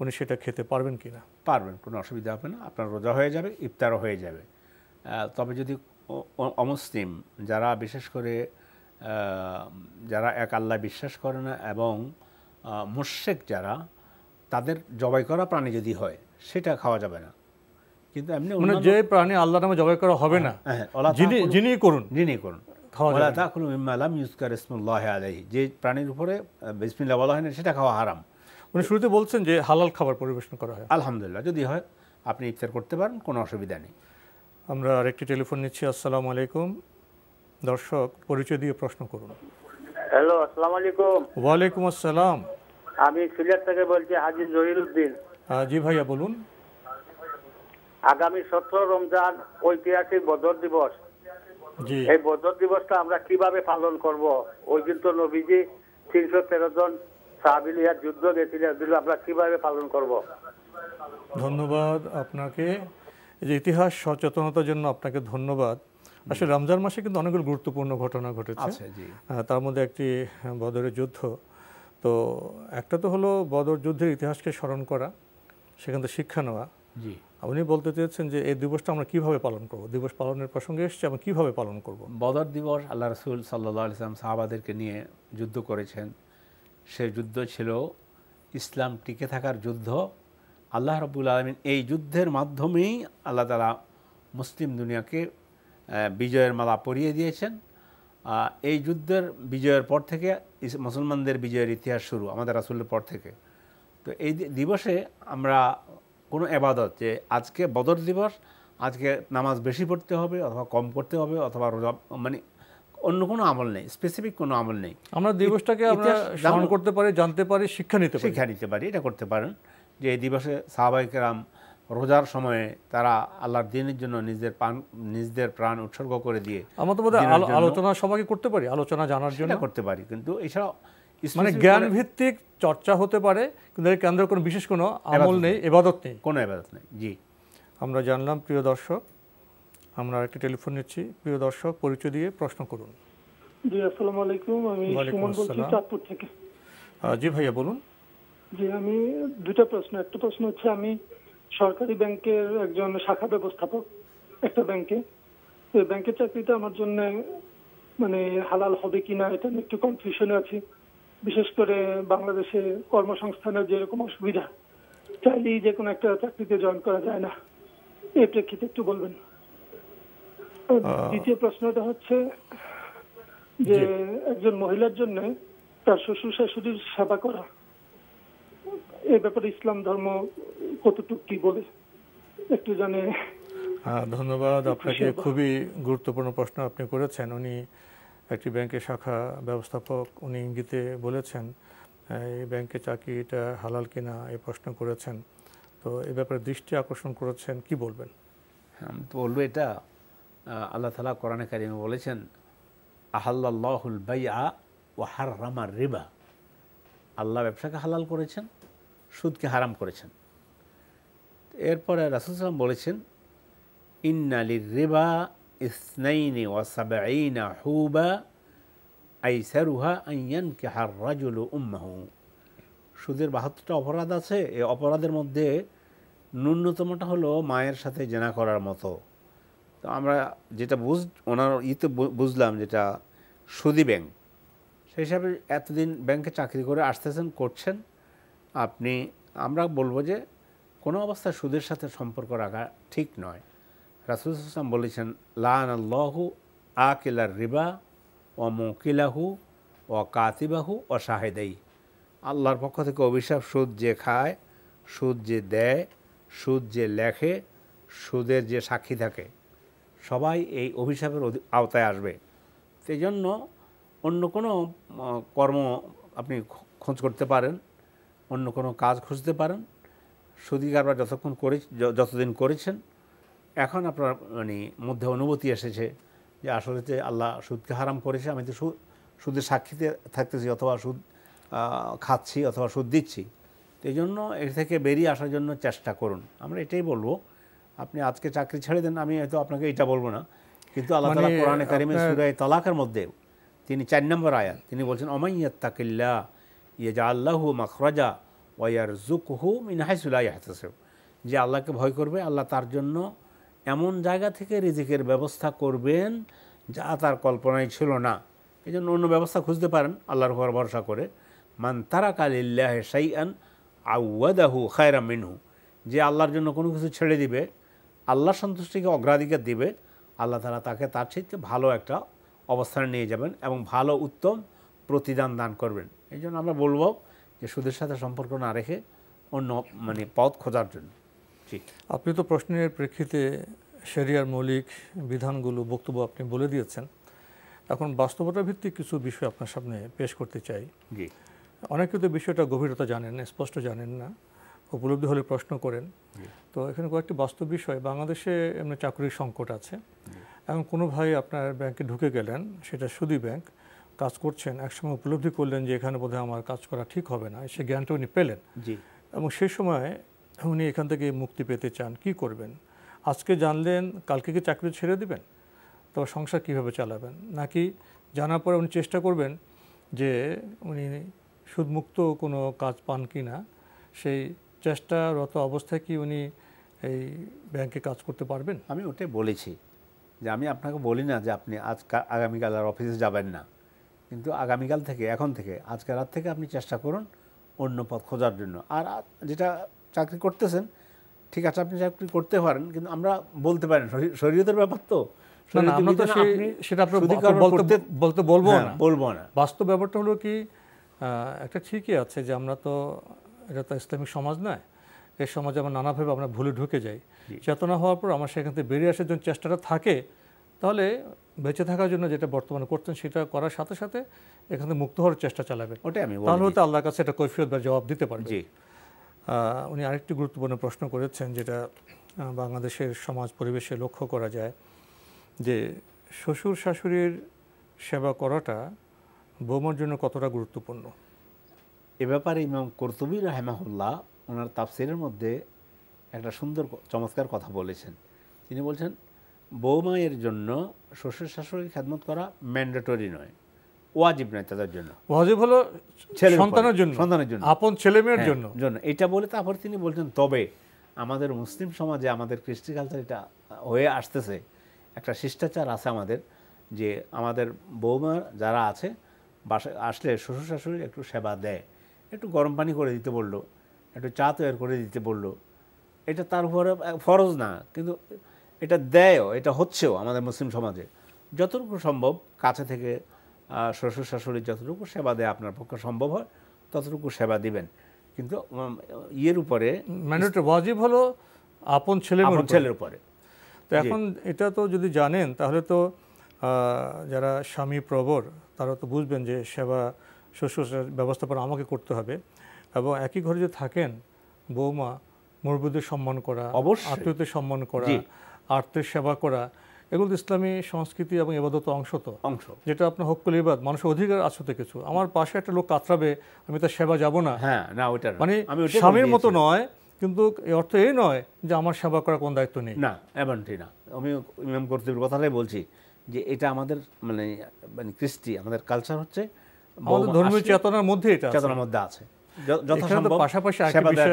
উনি সেটা খেতে পারবেন কি না পারবেন কোনো অসুবিধা হবে না আপনার রোজা হয়ে যাবে ইফতারও হয়ে যাবে তবে যদি অমুসলিম যারা বিশেষ করে যারা এক আল্লাহ বিশ্বাস করে না এবং মুর্শেক যারা তাদের জবাই করা প্রাণী যদি হয় সেটা খাওয়া যাবে না কিন্তু এমনি মানে যে প্রাণী আল্লাহ নামে জবাই করা হবে না হ্যাঁ, হ্যাঁ, যিনি যিনিই করুন যিনি করুন খাওয়া তা কোনো মিম্মালাম ইউজকার ইসমুল্লাহ আলহি যে প্রাণীর উপরে বিসমিল্লা বলা হয় না সেটা খাওয়া হারাম উনি শুরুতে বলছেন যে হালাল খাবার পরিবেশন করা হয় আলহামদুলিল্লাহ যদি হয় আপনি ইফতার করতে পারেন কোনো অসুবিধা নেই আমরা আরেকটি টেলিফোন নিচ্ছি আসসালামু আলাইকুম দর্শক পরিচয় দিয়ে প্রশ্ন করুন হ্যালো আসসালামু আলাইকুম ওয়ালাইকুম আসসালাম আমি সিলেট থেকে বলছি হাজি জহির উদ্দিন হ্যাঁ, জি ভাইয়া বলুন আগামী সতেরো রমজান ঐতিহাসিক বদর দিবস এই বদর দিবসটা আমরা কিভাবে পালন করব ওই দিন তো নবীজি তিনশো তেরো জন সাহাবিলিয়ার যুদ্ধ গেছিলেন আমরা কিভাবে পালন করব ধন্যবাদ আপনাকে যে ইতিহাস সচেতনতার জন্য আপনাকে ধন্যবাদ আসলে রমজান মাসে কিন্তু অনেকগুলো গুরুত্বপূর্ণ ঘটনা ঘটেছে তার মধ্যে একটি বদরের যুদ্ধ তো একটা তো হলো বদর যুদ্ধের ইতিহাসকে স্মরণ করা সেখান থেকে শিক্ষা নেওয়া জি উনি বলতে চেয়েছেন যে এই দিবসটা আমরা কিভাবে পালন করব দিবস পালনের প্রসঙ্গে এসছে আমরা কিভাবে পালন করব বদর দিবস আল্লাহ রসুল সাল্লা ইসলাম সাহাবাদেরকে নিয়ে যুদ্ধ করেছেন সে যুদ্ধ ছিল ইসলাম টিকে থাকার যুদ্ধ আল্লাহ রবুল আলমিন এই যুদ্ধের মাধ্যমেই আল্লাহ তালা মুসলিম দুনিয়াকে বিজয়ের মালা পরিয়ে দিয়েছেন এই যুদ্ধের বিজয়ের পর থেকে মুসলমানদের বিজয়ের ইতিহাস শুরু আমাদের রাসুলের পর থেকে তো এই দিবসে আমরা কোনো এবাদত যে আজকে বদর দিবস আজকে নামাজ বেশি পড়তে হবে অথবা কম করতে হবে অথবা মানে অন্য কোনো আমল নেই স্পেসিফিক কোনো আমল নেই আমরা দিবসটাকে আমরা করতে পারি জানতে পারি শিক্ষা নিতে শিক্ষা নিতে পারি এটা করতে পারেন যে এই দিবসে সাহাবাহিকেরাম রোজার সময়ে তারা আল্লাহর দিনের জন্য নিজের প্রাণ নিজেদের প্রাণ উৎসর্গ করে দিয়ে আমরা তো আলোচনা সবাই করতে পারি আলোচনা জানার জন্য করতে পারি কিন্তু এছাড়াও মানে জ্ঞান ভিত্তিক চর্চা হতে পারে কিন্তু এর কেন্দ্র কোনো বিশেষ কোনো আমল নেই এবাদত নেই কোনো এবাদত নেই জি আমরা জানলাম প্রিয় দর্শক আমরা একটি টেলিফোন নিচ্ছি প্রিয় দর্শক পরিচয় দিয়ে প্রশ্ন করুন জি আসসালামু আলাইকুম আমি সুমন বলছি চাঁদপুর থেকে জি ভাইয়া বলুন জি আমি দুটো প্রশ্ন একটা প্রশ্ন হচ্ছে আমি সরকারি ব্যাংকের একজন শাখা ব্যবস্থাপক একটা ব্যাংকে তো ব্যাংকের চাকরিটা আমার জন্য মানে হালাল হবে কিনা এটা নিয়ে একটু কনফিউশনে আছি বিশেষ করে বাংলাদেশে কর্মসংস্থানের যেরকম অসুবিধা চাইলেই যে কোনো একটা চাকরিতে জয়েন করা যায় না এ প্রেক্ষিতে একটু বলবেন দ্বিতীয় প্রশ্নটা হচ্ছে যে একজন মহিলার জন্য তার শ্বশুর শাশুড়ির সেবা করা এই ব্যাপারে ইসলাম ধর্ম কতটুকু কি বলে একটু জানে ধন্যবাদ আপনাকে খুবই গুরুত্বপূর্ণ প্রশ্ন আপনি করেছেন উনি একটি ব্যাংকের শাখা ব্যবস্থাপক উনি ইঙ্গিতে বলেছেন এই ব্যাংকে চাকরিটা হালাল কিনা এই প্রশ্ন করেছেন তো এ ব্যাপারে দৃষ্টি আকর্ষণ করেছেন কি বলবেন আমি তো বলবো এটা আল্লাহ তালা কোরআনে কারিমে বলেছেন আহাল্লাহুল বাই আ ও হার রামার রিবা আল্লাহ ব্যবসাকে হালাল করেছেন সুদকে হারাম করেছেন এরপরে রাসুলসাল্লাম বলেছেন ইন্নালি রেবা ইসনাইনে ওয়াসাবাইনা হুবা আইয়ান কে হার রাজুল উম্মাহু সুদের বাহাত্তরটা অপরাধ আছে এ অপরাধের মধ্যে ন্যূনতমটা হলো মায়ের সাথে জেনা করার মতো তো আমরা যেটা বুঝ ওনার ইতে বুঝলাম যেটা সুদী ব্যাংক সেই হিসাবে এতদিন ব্যাংকে চাকরি করে আসতেছেন করছেন আপনি আমরা বলবো যে কোনো অবস্থায় সুদের সাথে সম্পর্ক রাখা ঠিক নয় রাসুল ইসলাম বলেছেন লান আল্লাহু আকিলার রিবা ও মুকিলাহু ও কাতিবাহু ও শাহেদাই আল্লাহর পক্ষ থেকে অভিশাপ সুদ যে খায় সুদ যে দেয় সুদ যে লেখে সুদের যে সাক্ষী থাকে সবাই এই অভিশাপের আওতায় আসবে সেই জন্য অন্য কোনো কর্ম আপনি খোঁজ করতে পারেন অন্য কোনো কাজ খুঁজতে পারেন সুদী কারবার যতক্ষণ করে যতদিন করেছেন এখন আপনার মানে মধ্যে অনুভূতি এসেছে যে আসলে যে আল্লাহ সুদকে হারাম করেছে আমি তো সুদ সুদের সাক্ষীতে থাকতেছি অথবা সুদ খাচ্ছি অথবা সুদ দিচ্ছি এই জন্য এর থেকে বেরিয়ে আসার জন্য চেষ্টা করুন আমরা এটাই বলবো আপনি আজকে চাকরি ছেড়ে দেন আমি হয়তো আপনাকে এটা বলবো না কিন্তু আল্লাহ মানে কোরআনে কারিমের সুরায় তালাকের মধ্যে তিনি চার নম্বর আয়াত তিনি বলছেন অমাইয়াত্তাকিল্লা ইয়েজা মখরাজা মাখরাজা ওয়ার জুকহু মিনহাইসুল্লাহ হাতাসেব যে আল্লাহকে ভয় করবে আল্লাহ তার জন্য এমন জায়গা থেকে রিজিকের ব্যবস্থা করবেন যা তার কল্পনায় ছিল না এই জন্য অন্য ব্যবস্থা খুঁজতে পারেন আল্লাহর উপর ভরসা করে মান তারা কালিল্লাহ সাইয়ান আউয়াদাহু খায়রা মিনহু যে আল্লাহর জন্য কোনো কিছু ছেড়ে দিবে আল্লাহ সন্তুষ্টিকে অগ্রাধিকার দিবে আল্লাহ তালা তাকে তার চাইতে ভালো একটা অবস্থানে নিয়ে যাবেন এবং ভালো উত্তম প্রতিদান দান করবেন এই জন্য আমরা বলবো যে সুদের সাথে সম্পর্ক না রেখে অন্য মানে পথ খোঁজার জন্য ঠিক আপনি তো প্রশ্নের প্রেক্ষিতে সেরিয়ার মৌলিক বিধানগুলো বক্তব্য আপনি বলে দিয়েছেন এখন বাস্তবতা ভিত্তিক কিছু বিষয় আপনার সামনে পেশ করতে চাই জি অনেকে তো বিষয়টা গভীরতা জানেন স্পষ্ট জানেন না উপলব্ধি হলে প্রশ্ন করেন তো এখানে কয়েকটি বাস্তব বিষয় বাংলাদেশে এমনি চাকরির সংকট আছে এখন কোনো ভাই আপনার ব্যাংকে ঢুকে গেলেন সেটা সুদী ব্যাংক কাজ করছেন একসময় উপলব্ধি করলেন যে এখানে বোধহয় আমার কাজ করা ঠিক হবে না সে জ্ঞানটা উনি পেলেন জি এবং সেই সময় উনি এখান থেকে মুক্তি পেতে চান কি করবেন আজকে জানলেন কালকে কি চাকরি ছেড়ে দিবেন তো সংসার কিভাবে চালাবেন নাকি জানার পরে উনি চেষ্টা করবেন যে উনি সুদমুক্ত কোনো কাজ পান কি না সেই চেষ্টারত অবস্থায় কি উনি এই ব্যাংকে কাজ করতে পারবেন আমি ওটাই বলেছি যে আমি আপনাকে বলি না যে আপনি আজ আগামীকাল আর অফিসে যাবেন না কিন্তু আগামীকাল থেকে এখন থেকে আজকে রাত থেকে আপনি চেষ্টা করুন অন্য পথ খোঁজার জন্য আর যেটা চাকরি করতেছেন ঠিক আছে আপনি চাকরি করতে পারেন কিন্তু আমরা বলতে পারেন শরীরতের ব্যাপার তো সেটা বলতে বলবো হ্যাঁ, না বলবো না বাস্তব ব্যাপারটা হলো কি একটা ঠিকই আছে যে আমরা তো এটা তো ইসলামিক সমাজ নয় এই সমাজে আমরা নানাভাবে আমরা ভুলে ঢুকে যাই চেতনা হওয়ার পর আমার সেখান থেকে বেরিয়ে আসার জন্য চেষ্টাটা থাকে তাহলে বেঁচে থাকার জন্য যেটা বর্তমানে করতেন সেটা করার সাথে সাথে এখানে মুক্ত হওয়ার চেষ্টা চালাবেন ওটাই আমি তাহলে হয়তো আল্লাহর কাছে একটা কৈফিয়ত বা জবাব দিতে পারবেন জি উনি আরেকটি গুরুত্বপূর্ণ প্রশ্ন করেছেন যেটা বাংলাদেশের সমাজ পরিবেশে লক্ষ্য করা যায় যে শ্বশুর শাশুড়ির সেবা করাটা বৌমার জন্য কতটা গুরুত্বপূর্ণ এ ব্যাপারে ইমাম কর্তুবী রাহেমাহুল্লাহ ওনার তাফসিরের মধ্যে একটা সুন্দর চমৎকার কথা বলেছেন তিনি বলছেন বৌমায়ের জন্য শ্বশুর শাশুড়িকে খেদমত করা ম্যান্ডেটরি নয় ওয়াজিব নয় তাদের জন্য ওয়াজিব হলো ছেলে সন্তানের জন্য সন্তানের জন্য আপন ছেলে মেয়ের হ্যাঁ, জন্য জন্য এটা বলে তারপর তিনি বলছেন তবে আমাদের মুসলিম সমাজে আমাদের কৃষ্টি কালচার এটা হয়ে আসতেছে একটা শিষ্টাচার আছে আমাদের যে আমাদের বৌমা যারা আছে বাসা আসলে শ্বশুর শাশুড়ি একটু সেবা দেয় একটু গরম পানি করে দিতে বললো একটু চা তৈরি করে দিতে বললো এটা তার উপরে ফরজ না কিন্তু এটা দেয়ও এটা হচ্ছেও আমাদের মুসলিম সমাজে যতটুকু সম্ভব কাছে থেকে শ্বশুর শাশুড়ির যতটুকু সেবা দেয় আপনার পক্ষে সম্ভব হয় ততটুকু সেবা দিবেন কিন্তু ইয়ের উপরে ম্যান্ডেটরি ওয়াজিব হলো আপন ছেলে ছেলের উপরে তো এখন এটা তো যদি জানেন তাহলে তো যারা স্বামী প্রবর তারা তো বুঝবেন যে সেবা শ্বশুর ব্যবস্থাপনা আমাকে করতে হবে এবং একই ঘরে যে থাকেন বৌমা মুরব্বীদের সম্মান করা অবশ্য আত্মীয়দের সম্মান করা আর্থের সেবা করা এগুলো ইসলামী সংস্কৃতি এবং এবাদত অংশ তো অংশ যেটা আপনার হক্কুল ইবাদ মানুষের অধিকার আছে তো কিছু আমার পাশে একটা লোক কাতরাবে আমি তার সেবা যাব না হ্যাঁ না ওইটা মানে স্বামীর মতো নয় কিন্তু এই অর্থ এই নয় যে আমার সেবা করার কোন দায়িত্ব নেই না এমনটি না আমি ইমাম কর্তৃপক্ষের কথাটাই বলছি যে এটা আমাদের মানে মানে কৃষ্টি আমাদের কালচার হচ্ছে আমাদের ধর্মীয় চেতনার মধ্যে এটা চেতনার মধ্যে আছে যথাসম্ভব পাশাপাশি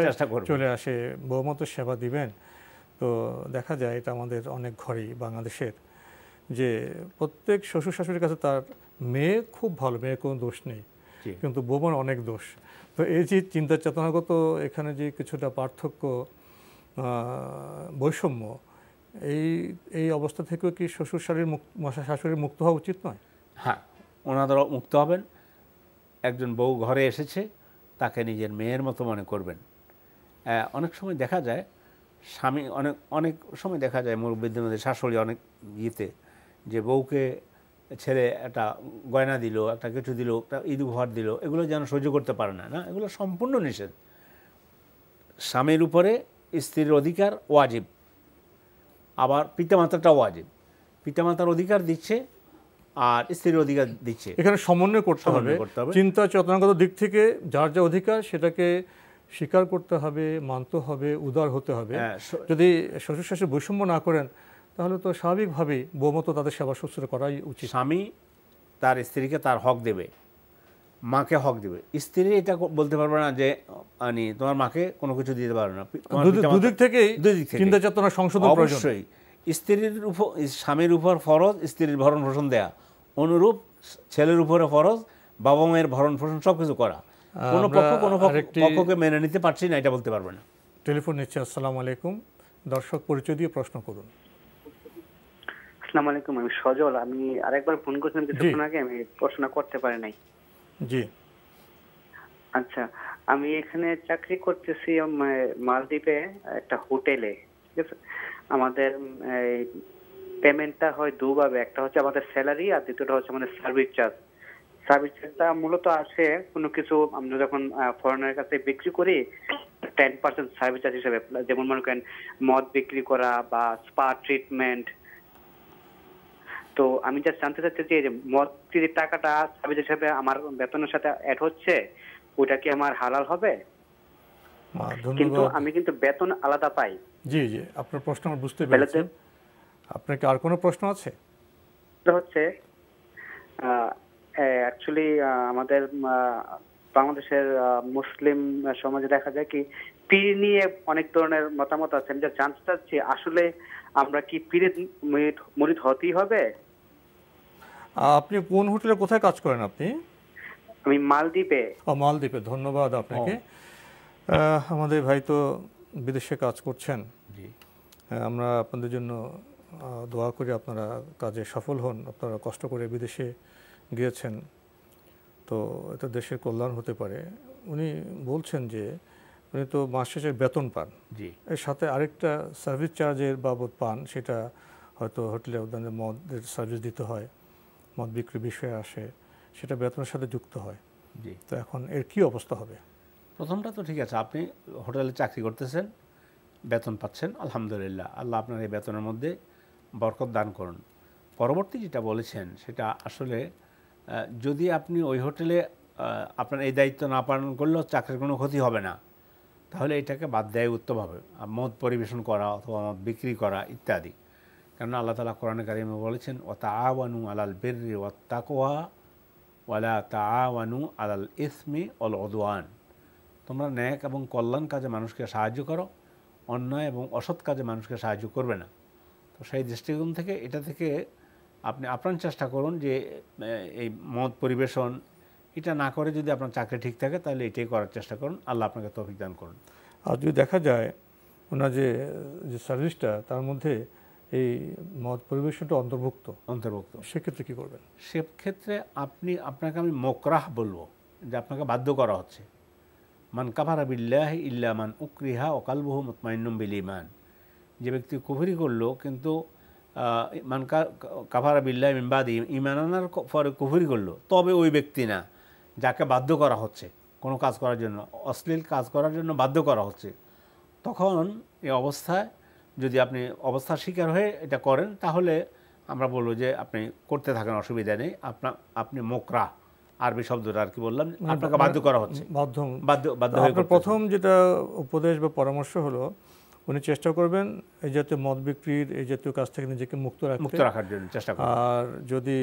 চেষ্টা করব চলে আসে বহুমত সেবা দিবেন তো দেখা যায় এটা আমাদের অনেক ঘরেই বাংলাদেশের যে প্রত্যেক শ্বশুর শাশুড়ির কাছে তার মেয়ে খুব ভালো মেয়ের কোনো দোষ নেই কিন্তু বোমার অনেক দোষ তো এই যে চিন্তা চেতনাগত এখানে যে কিছুটা পার্থক্য বৈষম্য এই এই অবস্থা থেকেও কি শ্বশুর শাড়ির মুক্ত শাশুড়ি মুক্ত হওয়া উচিত নয় হ্যাঁ ওনাদের মুক্ত হবেন একজন বউ ঘরে এসেছে তাকে নিজের মেয়ের মতো মনে করবেন অনেক সময় দেখা যায় স্বামী অনেক অনেক সময় দেখা যায় মুরব্বীদের মধ্যে শাশুড়ি অনেক ইয়েতে যে বউকে ছেড়ে একটা গয়না দিল একটা কিছু দিল একটা ঈদ উপহার দিল এগুলো যেন সহ্য করতে পারে না না এগুলো সম্পূর্ণ নিষেধ স্বামীর উপরে স্ত্রীর অধিকার ওয়াজিব আবার পিতামাতাটা ওয়াজিব পিতামাতার অধিকার দিচ্ছে আর স্ত্রীর অধিকার দিচ্ছে এখানে সমন্বয় করতে হবে চিন্তা চেতনাগত দিক থেকে যার যা অধিকার সেটাকে স্বীকার করতে হবে মানতে হবে উদার হতে হবে হ্যাঁ, যদি শ্বশুর শাশুড়ি বৈষম্য না করেন তাহলে তো স্বাভাবিকভাবেই বৌমতো তাদের সেবা শুশ্রূষা করাই উচিত স্বামী তার স্ত্রীকে তার হক দেবে মাকে হক দেবে স্ত্রী এটা বলতে পারবে না যে আমি তোমার মাকে কোনো কিছু দিতে পারবে না দুদিক থেকে দুদিক থেকে চিন্তা চেতনা সংশোধন অবশ্যই স্ত্রীর উপর স্বামীর উপর ফরজ স্ত্রীর ভরণ পোষণ দেয়া অনুরূপ ছেলের উপরে ফরজ বাবা মায়ের ভরণ পোষণ সব কিছু করা কোনো পক্ষ কোনো পক্ষকে মেনে নিতে পারছি না এটা বলতে না টেলিফোন নিচ্ছে আলাইকুম দর্শক পরিচয় দিয়ে প্রশ্ন করুন আলাইকুম আমি সজল আমি আরেকবার ফোন কিছুক্ষণ আগে আমি প্রশ্ন করতে পারি নাই জি আচ্ছা আমি এখানে চাকরি করতেছি মালদ্বীপে একটা হোটেলে ঠিক আছে আমাদের পেমেন্টটা হয় দুভাবে একটা হচ্ছে আমাদের স্যালারি আর দ্বিতীয়টা হচ্ছে আমাদের সার্ভিস চার্জ সার্ভিসটা মূলত আসে কোনো কিছু আমরা যখন ফরেনার কাছে বিক্রি করি টেন পার্সেন্ট সার্ভিস চার্জ হিসেবে যেমন মনে করেন মদ বিক্রি করা বা স্পা ট্রিটমেন্ট তো আমি যা জানতে চাচ্ছি যে মদ টাকাটা সার্ভিস হিসেবে আমার বেতনের সাথে অ্যাড হচ্ছে ওটা কি আমার হালাল হবে কিন্তু আমি কিন্তু বেতন আলাদা পাই জি জি আপনার প্রশ্ন আমার বুঝতে পেরেছি আপনার কি আর কোনো প্রশ্ন আছে হচ্ছে অ্যাকচুয়ালি আমাদের বাংলাদেশের মুসলিম সমাজে দেখা যায় কি পীর নিয়ে অনেক ধরনের মতামত আছে আমি যা জানতে চাচ্ছি আসলে আমরা কি পীরের মরিদ হতেই হবে আপনি কোন হোটেলে কোথায় কাজ করেন আপনি আমি মালদ্বীপে ও মালদ্বীপে ধন্যবাদ আপনাকে আমাদের ভাই তো বিদেশে কাজ করছেন আমরা আপনাদের জন্য দোয়া করি আপনারা কাজে সফল হন আপনারা কষ্ট করে বিদেশে গিয়েছেন তো এটা দেশের কল্যাণ হতে পারে উনি বলছেন যে উনি তো মাস শেষে বেতন পান জি এর সাথে আরেকটা সার্ভিস চার্জের বাবদ পান সেটা হয়তো হোটেলে উদ্যানের মদের সার্ভিস দিতে হয় মদ বিক্রি বিষয়ে আসে সেটা বেতনের সাথে যুক্ত হয় জি তো এখন এর কি অবস্থা হবে প্রথমটা তো ঠিক আছে আপনি হোটেলে চাকরি করতেছেন বেতন পাচ্ছেন আলহামদুলিল্লাহ আল্লাহ আপনার এই বেতনের মধ্যে বরকত দান করুন পরবর্তী যেটা বলেছেন সেটা আসলে যদি আপনি ওই হোটেলে আপনার এই দায়িত্ব না পালন করলেও চাকরির কোনো ক্ষতি হবে না তাহলে এটাকে বাদ দেয় উত্তম হবে মদ পরিবেশন করা অথবা মদ বিক্রি করা ইত্যাদি কেননা আল্লাহ তালা কোরআন কারিমে বলেছেন ও তা আওয়ানু আলাল বেরি ও তাকোয়া ওয়ালা আওয়ানু আলাল ইসমি অল অদওয়ান তোমরা ন্যাক এবং কল্যাণ কাজে মানুষকে সাহায্য করো অন্যায় এবং অসৎ কাজে মানুষকে সাহায্য করবে না তো সেই দৃষ্টিকোণ থেকে এটা থেকে আপনি আপ্রাণ চেষ্টা করুন যে এই মদ পরিবেশন এটা না করে যদি আপনার চাকরি ঠিক থাকে তাহলে এটাই করার চেষ্টা করুন আল্লাহ আপনাকে তফিক দান করুন আর যদি দেখা যায় ওনার যে যে সার্ভিসটা তার মধ্যে এই মদ পরিবেশনটা অন্তর্ভুক্ত অন্তর্ভুক্ত সেক্ষেত্রে কী করবেন সেক্ষেত্রে আপনি আপনাকে আমি মোকরাহ বলবো যে আপনাকে বাধ্য করা হচ্ছে মান কাফারা বিল্লাহ ইল্লা মান উকরিহা অকালবহু মতমাইনুম বিল ইমান যে ব্যক্তি কুফরি করলো কিন্তু মান কাফারা বিল্লাহ মিম্বাদি ইমান আনার পরে কুফুরি করলো তবে ওই ব্যক্তি না যাকে বাধ্য করা হচ্ছে কোনো কাজ করার জন্য অশ্লীল কাজ করার জন্য বাধ্য করা হচ্ছে তখন এই অবস্থায় যদি আপনি অবস্থার শিকার হয়ে এটা করেন তাহলে আমরা বলবো যে আপনি করতে থাকেন অসুবিধা নেই আপনার আপনি মোকরা আরবি শব্দটা আর কি বললাম মানে আপনাকে বাধ্য করা হচ্ছে বাধ্য বাধ্য বাধ্য প্রথম যেটা উপদেশ বা পরামর্শ হলো উনি চেষ্টা করবেন এই জাতীয় মদ বিক্রির এই জাতীয় কাজ থেকে নিজেকে মুক্ত মুক্ত রাখার জন্য চেষ্টা আর যদি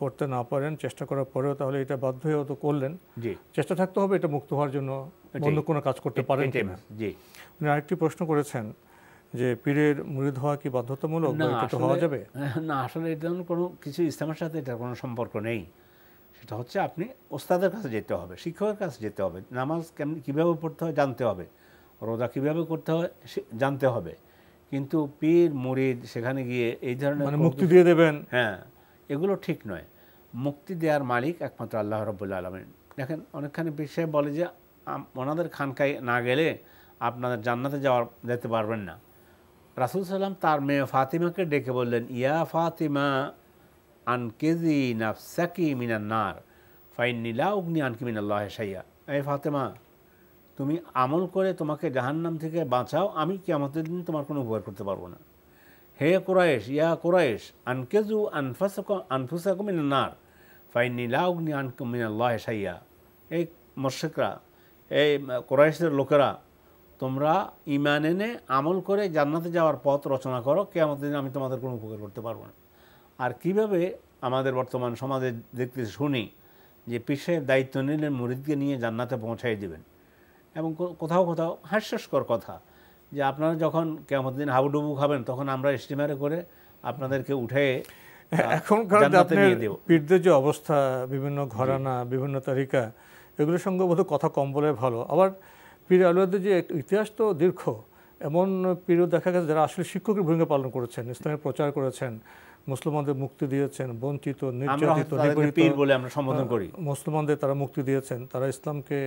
করতে না পারেন চেষ্টা করার পরেও তাহলে এটা বাধ্য হয়ে তো করলেন জি চেষ্টা থাকতে হবে এটা মুক্ত হওয়ার জন্য অন্য কোনো কাজ করতে পারেন জি উনি আরেকটি প্রশ্ন করেছেন যে পীরের মুরিদ হওয়া কি বাধ্যতামূলক হওয়া যাবে না আসলে এটা কোনো কিছু ইসলামের সাথে এটা কোনো সম্পর্ক নেই সেটা হচ্ছে আপনি ওস্তাদের কাছে যেতে হবে শিক্ষকের কাছে যেতে হবে নামাজ কেমন কীভাবে পড়তে হয় জানতে হবে রোজা কিভাবে করতে হয় জানতে হবে কিন্তু পীর মুরিদ সেখানে গিয়ে এই ধরনের মানে মুক্তি দিয়ে দেবেন হ্যাঁ এগুলো ঠিক নয় মুক্তি দেওয়ার মালিক একমাত্র আল্লাহ রব্বুল্লা আলমিন দেখেন অনেকখানি বিষয়ে বলে যে ওনাদের খানকায় না গেলে আপনাদের জান্নাতে যাওয়ার যেতে পারবেন না রাসুল সাল্লাম তার মেয়ে ফাতিমাকে ডেকে বললেন ইয়া ফাতিমা আন কেজি আনকেজি সাকি মিনান্নার ফাইন নীলা অগ্নি আনকি মিনাল্লাহ সাইয়া এ ফাতেমা তুমি আমল করে তোমাকে জাহান্নাম থেকে বাঁচাও আমি আমাদের দিন তোমার কোনো উপকার করতে পারবো না হে কোরায়েশ ইয়া কোরায়েশ আনকেজু আনফাসক আনফুসাকুম নার ফাই অগ্নি আনকুম মিনাল্লাহ সাইয়া এই মর্শিকরা এই কোরাইশের লোকেরা তোমরা ইমান এনে আমল করে জান্নাতে যাওয়ার পথ রচনা করো আমাদের দিন আমি তোমাদের কোনো উপকার করতে পারবো না আর কিভাবে আমাদের বর্তমান সমাজে দেখতে শুনি যে পিসের দায়িত্ব নিলে মরিদকে নিয়ে জান্নাতে পৌঁছাই দেবেন এবং কোথাও কোথাও হাস্যস্কর কথা যে আপনারা যখন কেমন দিন হাবুডুবু খাবেন তখন আমরা স্টিমারে করে আপনাদেরকে উঠে এখনকার পীরদের যে অবস্থা বিভিন্ন ঘরানা বিভিন্ন তালিকা এগুলোর সঙ্গে বোধহয় কথা কম বলে ভালো আবার পীর আলুয়াদের যে ইতিহাস তো দীর্ঘ এমন পীরও দেখা গেছে যারা আসলে শিক্ষকের ভূমিকা পালন করেছেন ইসলামের প্রচার করেছেন মুসলমানদের মুক্তি দিয়েছেন বঞ্চিত নির্যাতিত নিপীড়িত মুসলমানদের তারা মুক্তি দিয়েছেন তারা ইসলামকে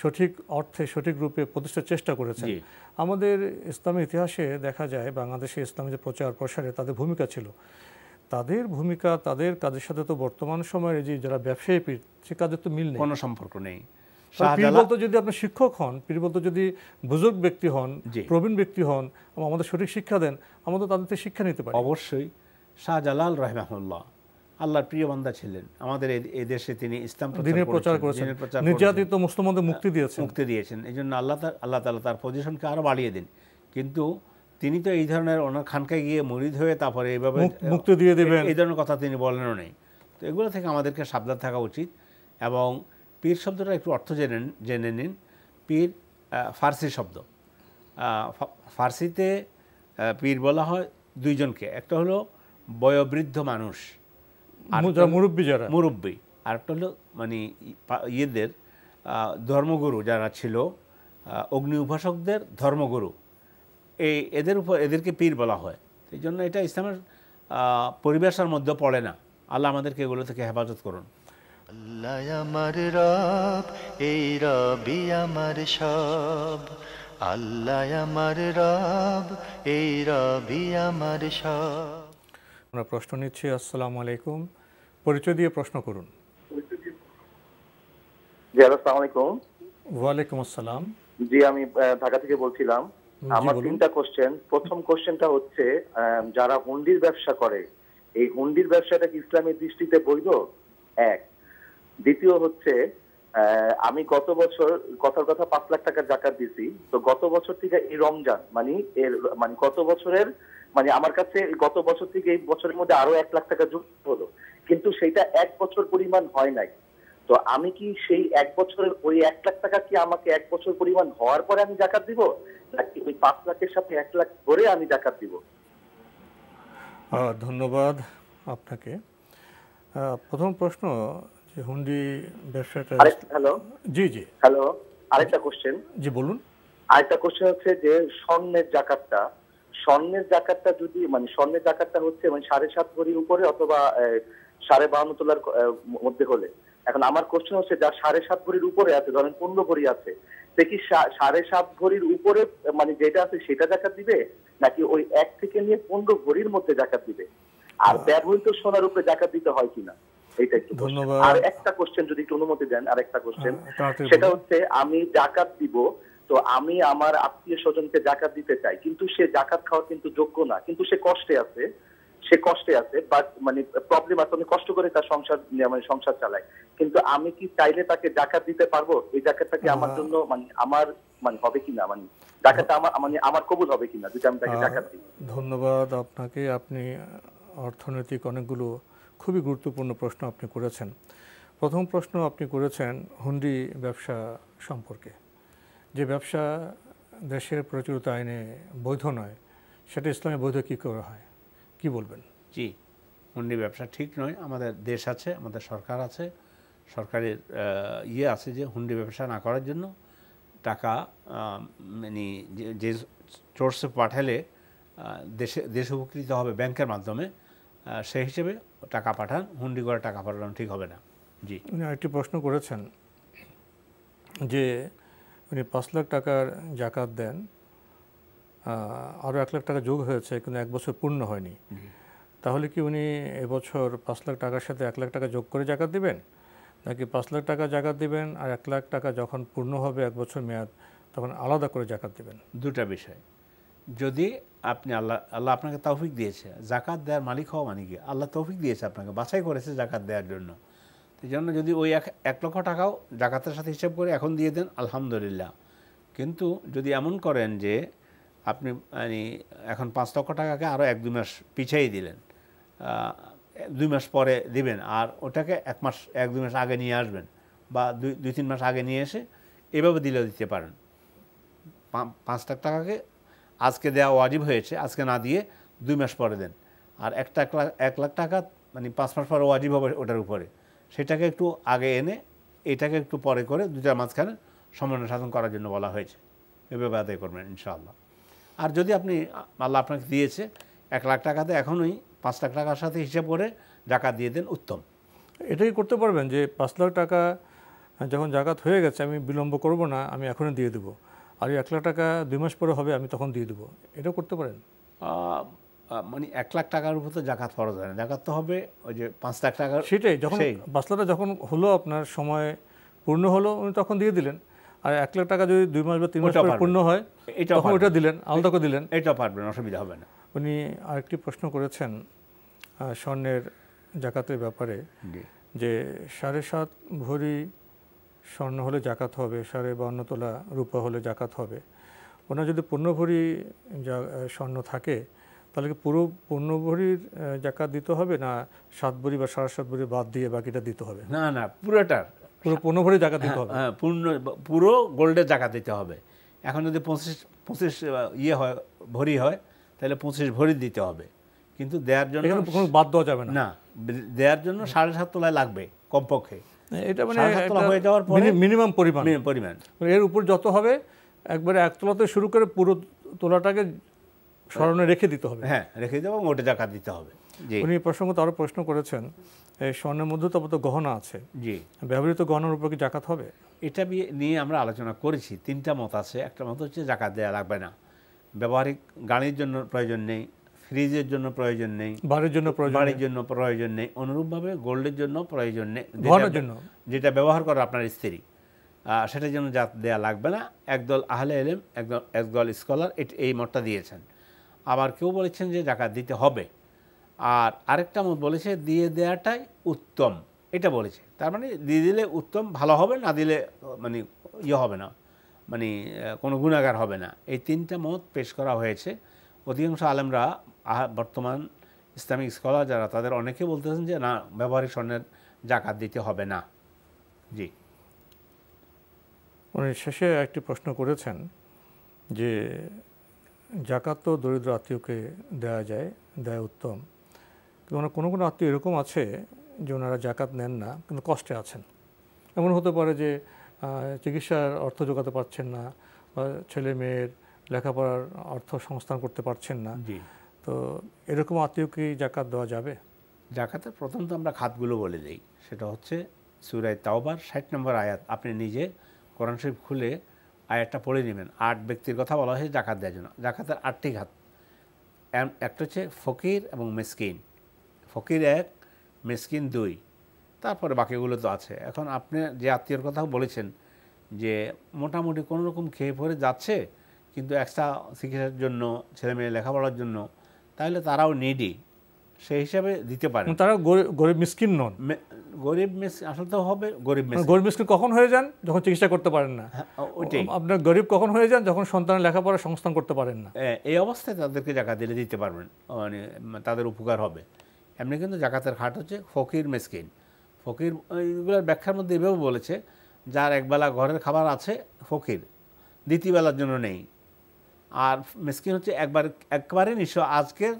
সঠিক অর্থে সঠিক রূপে প্রতিষ্ঠার চেষ্টা করেছেন আমাদের ইসলামী ইতিহাসে দেখা যায় বাংলাদেশে ইসলামী যে প্রচার প্রসারে তাদের ভূমিকা ছিল তাদের ভূমিকা তাদের কাজের সাথে তো বর্তমান সময়ের যে যারা ব্যবসায়ী পীর সে কাজের তো মিল নেই কোনো সম্পর্ক নেই পীর যদি আপনি শিক্ষক হন পীর যদি বুজুর্গ ব্যক্তি হন প্রবীণ ব্যক্তি হন আমাদের সঠিক শিক্ষা দেন আমাদের তাদের শিক্ষা নিতে পারি অবশ্যই শাহজালাল রহমাহুল্লাহ আল্লাহর প্রিয় বান্দা ছিলেন আমাদের এই দেশে তিনি ইসলাম প্রচার করেছেন নির্যাতিত মুসলমানদের মুক্তি দিয়েছেন মুক্তি দিয়েছেন এই জন্য আল্লাহ আল্লাহ তালা তার পজিশনকে আরও বাড়িয়ে দিন কিন্তু তিনি তো এই ধরনের ওনার খানকায় গিয়ে মরিদ হয়ে তারপরে এইভাবে মুক্তি দিয়ে দেবেন এই ধরনের কথা তিনি বলেনও নেই তো এগুলো থেকে আমাদেরকে সাবধান থাকা উচিত এবং পীর শব্দটা একটু অর্থ জেনে জেনে নিন পীর ফার্সি শব্দ ফার্সিতে পীর বলা হয় দুইজনকে একটা হলো বয়োবৃদ্ধ মানুষ মুরব্বী যারা মুরব্বী একটা হলো মানে ইয়েদের ধর্মগুরু যারা ছিল অগ্নি উপাসকদের ধর্মগুরু এই এদের উপর এদেরকে পীর বলা হয় এই জন্য এটা ইসলামের পরিবেশের মধ্যে পড়ে না আল্লাহ আমাদেরকে এগুলো থেকে হেফাজত করুন আল্লাহ আমার রব এই রবি আমার সব আল্লাহ আমার রব এই রবি আমার সব আমরা প্রশ্ন নিচ্ছি আসসালামু আলাইকুম পরিচয় দিয়ে প্রশ্ন করুন জি আমি ঢাকা থেকে বলছিলাম আমার তিনটা কোশ্চেন প্রথম কোশ্চেনটা হচ্ছে যারা হুন্ডির ব্যবসা করে এই হুন্ডির ব্যবসাটা কি ইসলামের দৃষ্টিতে বৈধ এক দ্বিতীয় হচ্ছে আমি গত বছর কথার কথা পাঁচ লাখ টাকার জাকাত দিছি তো গত বছর থেকে এই রমজান মানে এর মানে গত বছরের মানে আমার কাছে গত বছর থেকে এই বছরের মধ্যে আরো এক লাখ টাকা যুক্ত হলো কিন্তু সেটা এক বছর পরিমাণ হয় নাই তো আমি কি সেই এক বছরের ওই এক লাখ টাকা কি আমাকে এক বছর পরিমাণ হওয়ার পরে আমি জাকাত দিব নাকি ওই পাঁচ লাখের সাথে এক লাখ ধরে আমি জাকাত দিব ধন্যবাদ আপনাকে প্রথম প্রশ্ন যে হুন্ডি ব্যবসাটা হ্যালো জি জি হ্যালো আরেকটা কোশ্চেন জি বলুন আরেকটা কোশ্চেন হচ্ছে যে স্বর্ণের জাকাতটা স্বর্ণের জাকাতটা যদি মানে স্বর্ণের জাকাতটা হচ্ছে মানে সাড়ে সাত ভরির উপরে অথবা সাড়ে বাহান্ন তোলার মধ্যে হলে এখন আমার কোশ্চেন হচ্ছে যা সাড়ে সাত ভরির উপরে আছে ধরেন পনেরো ভরি আছে সে কি সাড়ে সাত ভরির উপরে মানে যেটা আছে সেটা জাকাত দিবে নাকি ওই এক থেকে নিয়ে পনেরো ভরির মধ্যে জাকাত দিবে আর ব্যবহৃত সোনার উপরে জাকাত দিতে হয় কিনা এইটা একটু আর একটা কোশ্চেন যদি একটু অনুমতি দেন আর একটা কোশ্চেন সেটা হচ্ছে আমি জাকাত দিব তো আমি আমার আত্মীয় স্বজনকে জাকাত দিতে চাই কিন্তু সে জাকাত খাওয়ার কিন্তু যোগ্য না কিন্তু সে কষ্টে আছে সে কষ্টে আছে বা মানে প্রবলেম আছে আমি কষ্ট করে তার সংসার মানে সংসার চালায় কিন্তু আমি কি চাইলে তাকে জাকাত দিতে পারবো এই জাকাতটা কি আমার জন্য মানে আমার মানে হবে কিনা মানে জাকাতটা আমার মানে আমার কবুল হবে কিনা যদি আমি তাকে জাকাত দিই ধন্যবাদ আপনাকে আপনি অর্থনৈতিক অনেকগুলো খুবই গুরুত্বপূর্ণ প্রশ্ন আপনি করেছেন প্রথম প্রশ্ন আপনি করেছেন হুন্ডি ব্যবসা সম্পর্কে যে ব্যবসা দেশের প্রচলিত আইনে বৈধ নয় সেটা ইসলামে বৈধ কী করে হয় কি বলবেন জি মন্ডি ব্যবসা ঠিক নয় আমাদের দেশ আছে আমাদের সরকার আছে সরকারের ইয়ে আছে যে হুন্ডি ব্যবসা না করার জন্য টাকা মানে যে চোর্সে পাঠালে দেশে দেশ উপকৃত হবে ব্যাংকের মাধ্যমে সেই হিসেবে টাকা পাঠান হুন্ডি করে টাকা পাঠানো ঠিক হবে না জি একটি প্রশ্ন করেছেন যে উনি পাঁচ লাখ টাকার জাকাত দেন আরও এক লাখ টাকা যোগ হয়েছে কিন্তু এক বছর পূর্ণ হয়নি তাহলে কি উনি এবছর পাঁচ লাখ টাকার সাথে এক লাখ টাকা যোগ করে জাকাত দিবেন নাকি পাঁচ লাখ টাকা জাকাত দিবেন আর এক লাখ টাকা যখন পূর্ণ হবে এক বছর মেয়াদ তখন আলাদা করে জাকাত দিবেন দুটা বিষয় যদি আপনি আল্লাহ আল্লাহ আপনাকে তৌফিক দিয়েছে জাকাত দেওয়ার মালিক হওয়া মানে কি আল্লাহ তৌফিক দিয়েছে আপনাকে বাছাই করেছে জাকাত দেওয়ার জন্য সেই জন্য যদি ওই এক এক লক্ষ টাকাও জাকাতের সাথে হিসাব করে এখন দিয়ে দেন আলহামদুলিল্লাহ কিন্তু যদি এমন করেন যে আপনি মানে এখন পাঁচ লক্ষ টাকাকে আরও এক দুই মাস পিছিয়ে দিলেন দুই মাস পরে দিবেন আর ওটাকে এক মাস এক দুই মাস আগে নিয়ে আসবেন বা দুই দুই তিন মাস আগে নিয়ে এসে এভাবে দিলে দিতে পারেন পাঁচ লাখ টাকাকে আজকে দেওয়া ওয়াজিব হয়েছে আজকে না দিয়ে দুই মাস পরে দেন আর একটা এক লাখ টাকা মানে পাঁচ মাস পরে ওয়াজিব হবে ওটার উপরে সেটাকে একটু আগে এনে এটাকে একটু পরে করে দুটার মাঝখানে সমন্বয় সাধন করার জন্য বলা হয়েছে এভাবে আদায় করবেন ইনশাআল্লাহ আর যদি আপনি আল্লাহ আপনাকে দিয়েছে এক লাখ টাকাতে এখনই পাঁচ লাখ টাকার সাথে হিসেব করে জাকাত দিয়ে দেন উত্তম এটাই করতে পারবেন যে পাঁচ লাখ টাকা যখন জাকাত হয়ে গেছে আমি বিলম্ব করব না আমি এখনই দিয়ে দেবো আর এক লাখ টাকা দুই মাস পরে হবে আমি তখন দিয়ে দেবো এটাও করতে পারেন মানে এক লাখ টাকার উপর তো জাকাত ফরজ যায় না জাকাত তো হবে ওই যে পাঁচ লাখ টাকা সেটাই যখন মাসলাটা যখন হলো আপনার সময় পূর্ণ হলো উনি তখন দিয়ে দিলেন আর এক লাখ টাকা যদি দুই মাস বা তিন মাস পূর্ণ হয় এটা তখন ওটা দিলেন আলাদা করে দিলেন এটা পারবেন অসুবিধা হবে না উনি আরেকটি প্রশ্ন করেছেন স্বর্ণের জাকাতের ব্যাপারে যে সাড়ে সাত ভরি স্বর্ণ হলে জাকাত হবে সাড়ে বান্ন তোলা রূপা হলে জাকাত হবে ওনার যদি পূর্ণ ভরি স্বর্ণ থাকে তাহলে কি পুরো পূর্ণ ভরির জাকাত দিতে হবে না সাত ভরি বা সাড়ে সাত ভরি বাদ দিয়ে বাকিটা দিতে হবে না না পুরোটার পুরো পূর্ণ ভরি জাকাত দিতে হ্যাঁ, হবে হ্যাঁ পূর্ণ পুরো গোল্ডের জাকাত দিতে হবে এখন যদি পঁচিশ পঁচিশ ইয়ে হয় ভরি হয় তাহলে পঁচিশ ভরি দিতে হবে কিন্তু দেওয়ার জন্য কোনো বাদ দেওয়া যাবে না না দেওয়ার জন্য সাড়ে সাত তোলায় লাগবে কমপক্ষে এটা মানে হয়ে যাওয়ার পরে মিনিমাম পরিমাণ পরিমাণ এর উপর যত হবে একবারে এক তোলাতে শুরু করে পুরো তোলাটাকে স্মরণে রেখে দিতে হবে হ্যাঁ রেখে দেবো মোটে জাকাত দিতে হবে উনি প্রসঙ্গত আরও প্রশ্ন করেছেন এই স্বর্ণের মধ্যে তো গহনা আছে জি ব্যবহৃত গহনার উপর কি জাকাত হবে এটা নিয়ে আমরা আলোচনা করেছি তিনটা মত আছে একটা মত হচ্ছে জাকাত দেওয়া লাগবে না ব্যবহারিক গাড়ির জন্য প্রয়োজন নেই ফ্রিজের জন্য প্রয়োজন নেই বাড়ির জন্য বাড়ির জন্য প্রয়োজন নেই অনুরূপভাবে গোল্ডের জন্য প্রয়োজন নেই জন্য যেটা ব্যবহার করে আপনার স্ত্রী সেটার জন্য যা দেওয়া লাগবে না একদল আহলে এলেম একদল একদল স্কলার এই মতটা দিয়েছেন আবার কেউ বলেছেন যে জাকাত দিতে হবে আর আরেকটা মত বলেছে দিয়ে দেওয়াটাই উত্তম এটা বলেছে তার মানে দিয়ে দিলে উত্তম ভালো হবে না দিলে মানে ইয়ে হবে না মানে কোনো গুণাগার হবে না এই তিনটা মত পেশ করা হয়েছে অধিকাংশ আলেমরা বর্তমান ইসলামিক স্কলার যারা তাদের অনেকে বলতেছেন যে না ব্যবহারিক স্বর্ণের জাকাত দিতে হবে না জি উনি শেষে একটি প্রশ্ন করেছেন যে জাকাত তো দরিদ্র আত্মীয়কে দেওয়া যায় দেয় উত্তম কিন্তু ওনার কোনো কোনো আত্মীয় এরকম আছে যে ওনারা জাকাত নেন না কিন্তু কষ্টে আছেন এমন হতে পারে যে চিকিৎসার অর্থ যোগাতে পারছেন না বা ছেলে মেয়ের লেখাপড়ার অর্থ সংস্থান করতে পারছেন না তো এরকম আত্মীয় কি জাকাত দেওয়া যাবে জাকাতের প্রথম তো আমরা খাতগুলো বলে দিই সেটা হচ্ছে সুরাই তাওবার ষাট নম্বর আয়াত আপনি নিজে কোরআন শরীফ খুলে আয়াতটা পড়ে নেবেন আট ব্যক্তির কথা বলা হয়েছে জাকাত দেওয়ার জন্য জাকাতের আটটি ঘাত একটা হচ্ছে ফকির এবং মেসকিন ফকির এক মেসকিন দুই তারপরে বাকিগুলো তো আছে এখন আপনি যে আত্মীয়র কথাও বলেছেন যে মোটামুটি কোনো রকম খেয়ে পরে যাচ্ছে কিন্তু একটা চিকিৎসার জন্য ছেলেমেয়ে লেখাপড়ার জন্য তাহলে তারাও নিডি সেই হিসাবে দিতে পারে তারা গরিব মিসকিন নন গরিব মিস আসলে তো হবে গরিব মানে মিস গরিব মিসকিন কখন হয়ে যান যখন চিকিৎসা করতে পারেন না হ্যাঁ, ওইটাই আপনার গরিব কখন হয়ে যান যখন সন্তানের লেখাপড়া সংস্থান করতে পারেন না এই অবস্থায় তাদেরকে জাকাত দিলে দিতে পারবেন মানে তাদের উপকার হবে এমনি কিন্তু জাকাতের খাট হচ্ছে ফকির মিসকিন ফকির এইগুলোর ব্যাখ্যার মধ্যে এভাবে বলেছে যার একবেলা ঘরের খাবার আছে ফকির দ্বিতীয়বেলার জন্য নেই আর মিসকিন হচ্ছে একবার একবারে নিশ্চয় আজকের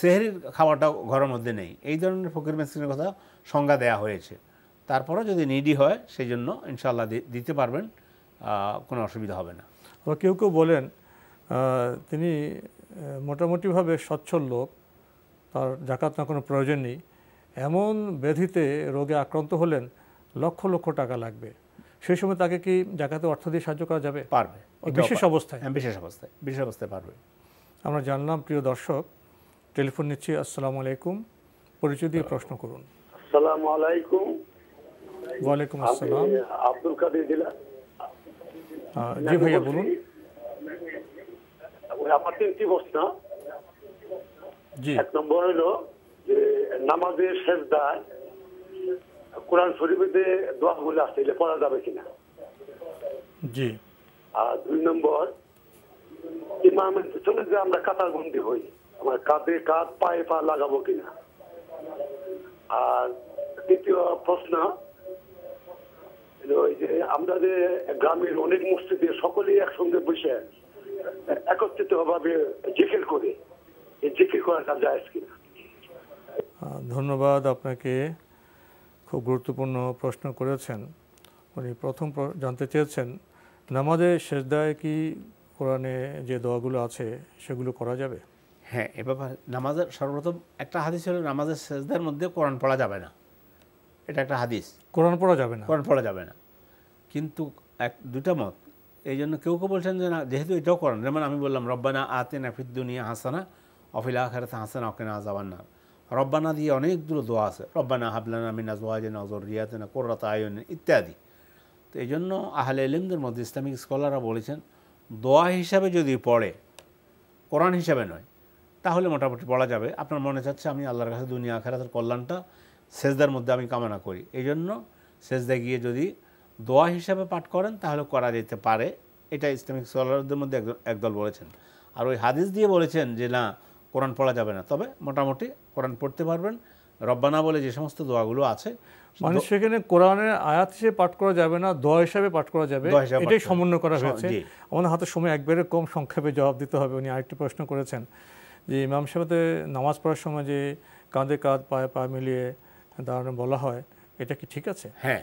সেহরির খাওয়াটাও ঘরের মধ্যে নেই এই ধরনের ফকির মিসকিনের কথা সংজ্ঞা দেয়া হয়েছে তারপরও যদি নিডি হয় সেই জন্য ইনশাল্লাহ দিতে পারবেন কোনো অসুবিধা হবে না আবার কেউ কেউ বলেন তিনি মোটামুটিভাবে স্বচ্ছল লোক তার জাকাত না কোনো প্রয়োজন নেই এমন ব্যাধিতে রোগে আক্রান্ত হলেন লক্ষ লক্ষ টাকা লাগবে সেই সময় তাকে কি জাকাতে অর্থ দিয়ে সাহায্য করা যাবে পারবে বিশেষ অবস্থায় হ্যাঁ, বিশেষ অবস্থায় বিশেষ অবস্থায় পারবে আমরা জানলাম প্রিয় দর্শক টেলিফোন নিচ্ছি আসসালামু আলাইকুম পরিচয় দিয়ে প্রশ্ন করুন আসসালামু আলাইকুম ওয়ালাইকুম আসসালাম আব্দুল কাদের জেলা জি ভাইয়া বলুন আমার তিনটি প্রশ্ন জি এক নম্বর হলো যে নামাজের শেষ দায় কোরআন শরীফেতে দোয়াগুলো আছে এটা পড়া যাবে কিনা জি আর দুই নম্বর ইমামের পেছনে যে আমরা কাতার বন্দী হই আমার কাঁধে কাঁধ পায়ে পা লাগাবো কিনা আর দ্বিতীয় প্রশ্ন ওই যে আমরা যে গ্রামের অনেক মসজিদে সকলেই একসঙ্গে বসে একত্রিত ভাবে জিকির করে এই জিকির করাটা যায় কিনা ধন্যবাদ আপনাকে খুব গুরুত্বপূর্ণ প্রশ্ন করেছেন উনি প্রথম জানতে চেয়েছেন নামাজে শেষদায় কি কোরআনে যে দোয়াগুলো আছে সেগুলো করা যাবে হ্যাঁ এ ব্যাপার নামাজের সর্বপ্রথম একটা হাদিস হলো নামাজের শেষদের মধ্যে কোরআন পড়া যাবে না এটা একটা হাদিস কোরআন পড়া যাবে না কোরআন পড়া যাবে না কিন্তু এক দুটা মত এই জন্য কেউ কেউ বলছেন যে না যেহেতু এটাও কোরআন যেমন আমি বললাম রব্বানা আতে না ফিদ্দুনিয়া হাসানা অফিলা আখারাতে হাসানা ওকে না যাওয়ার না রব্বানা দিয়ে অনেকগুলো দোয়া আছে রব্বানা হাবলানা মিনা যে নজর না কোর্রাতা আয়ন ইত্যাদি তো এই জন্য আহলে এলিমদের মধ্যে ইসলামিক স্কলাররা বলেছেন দোয়া হিসাবে যদি পড়ে কোরআন হিসাবে নয় তাহলে মোটামুটি বলা যাবে আপনার মনে চাচ্ছে আমি আল্লাহর কাছে দুনিয়া আখেরাতের কল্যাণটা সেজদার মধ্যে আমি কামনা করি এই জন্য সেজদা গিয়ে যদি দোয়া হিসাবে পাঠ করেন তাহলে করা যেতে পারে এটা ইসলামিক সোলারদের মধ্যে একদল বলেছেন আর ওই হাদিস দিয়ে বলেছেন যে না কোরআন পড়া যাবে না তবে মোটামুটি কোরআন পড়তে পারবেন রব্বানা বলে যে সমস্ত দোয়াগুলো আছে মানে সেখানে কোরআনের আয়াত হিসেবে পাঠ করা যাবে না দোয়া হিসাবে পাঠ করা যাবে এটাই সমন্বয় করা হয়েছে আমাদের হাতে সময় একবারে কম সংক্ষেপে জবাব দিতে হবে উনি আরেকটি প্রশ্ন করেছেন যে ইমাম সাহেবতে নামাজ পড়ার সময় যে কাঁধে কাঁধ পায়ে পায়ে মিলিয়ে দাঁড়ানো বলা হয় এটা কি ঠিক আছে হ্যাঁ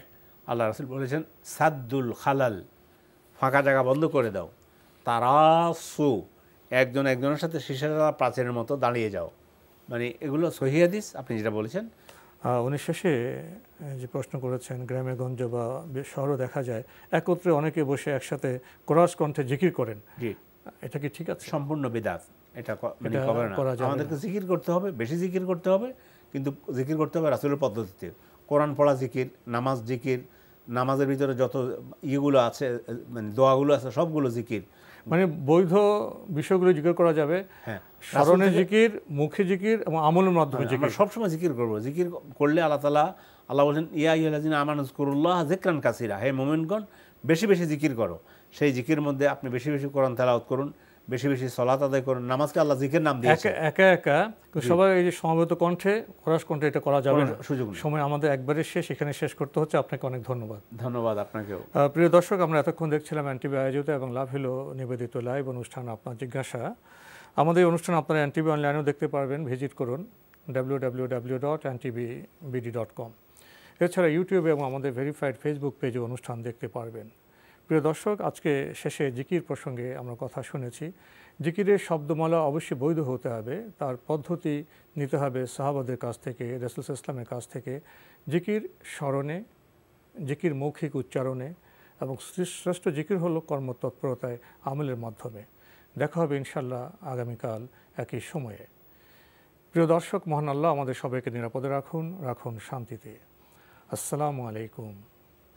আল্লাহ রাসুল বলেছেন সাদ্দুল খালাল ফাঁকা জায়গা বন্ধ করে দাও তারা সু একজন একজনের সাথে শিশারা প্রাচীরের মতো দাঁড়িয়ে যাও মানে এগুলো সহিদিস আপনি যেটা বলেছেন উনি শেষে যে প্রশ্ন করেছেন গ্রামে গঞ্জ বা শহরও দেখা যায় একত্রে অনেকে বসে একসাথে ক্রস কণ্ঠে জিকির করেন জি এটা কি ঠিক আছে সম্পূর্ণ বিদাত এটা মানে কভার না আমাদেরকে জিকির করতে হবে বেশি জিকির করতে হবে কিন্তু জিকির করতে হবে রাসুলের পদ্ধতিতে কোরআন পড়া জিকির নামাজ জিকির নামাজের ভিতরে যত ইয়েগুলো আছে মানে দোয়াগুলো আছে সবগুলো জিকির মানে বৈধ বিষয়গুলো জিকির করা যাবে হ্যাঁ স্মরণের জিকির মুখে জিকির এবং আমলের মাধ্যমে হ্যাঁ, জিকির সবসময় জিকির করবো জিকির করলে আল্লাহ তালা আল্লাহ বলছেন ইয়া ইয়ালাজিন আমানুজকুরুল্লাহ জিক্রান কাসিরা হে মোমেনগণ বেশি বেশি জিকির করো সেই জিকির মধ্যে আপনি বেশি বেশি কোরআন তালাউত করুন বেশি বেশি সলাত আদায় করুন নামাজকে আল্লাহ জিকের নাম দিয়েছে একা একা সবাই এই যে সমবেত কণ্ঠে খরাস কণ্ঠে এটা করা যাবে না সুযোগ সময় আমাদের একবারে শেষ এখানে শেষ করতে হচ্ছে আপনাকে অনেক ধন্যবাদ ধন্যবাদ আপনাকেও প্রিয় দর্শক আমরা এতক্ষণ দেখছিলাম অ্যান্টিবি আয়োজিত এবং লাভ হলো নিবেদিত লাইভ অনুষ্ঠান আপনার জিজ্ঞাসা আমাদের এই অনুষ্ঠান আপনারা অ্যান্টিবি অনলাইনেও দেখতে পারবেন ভিজিট করুন ডাব্লিউ ডাব্লিউ ডাব্লিউ ডট অ্যান্টিবি বিডি ডট কম এছাড়া ইউটিউবে এবং আমাদের ভেরিফাইড ফেসবুক পেজে অনুষ্ঠান দেখতে পারবেন প্রিয় দর্শক আজকে শেষে জিকির প্রসঙ্গে আমরা কথা শুনেছি জিকিরের শব্দমালা অবশ্যই বৈধ হতে হবে তার পদ্ধতি নিতে হবে সাহাবাদের কাছ থেকে রসুল ইসলামের কাছ থেকে জিকির স্মরণে জিকির মৌখিক উচ্চারণে এবং শ্রেষ্ঠ জিকির হলো কর্মতৎপরতায় আমলের মাধ্যমে দেখা হবে ইনশাল্লাহ আগামীকাল একই সময়ে প্রিয় দর্শক মহান আল্লাহ আমাদের সবাইকে নিরাপদে রাখুন রাখুন শান্তিতে আসসালামু আলাইকুম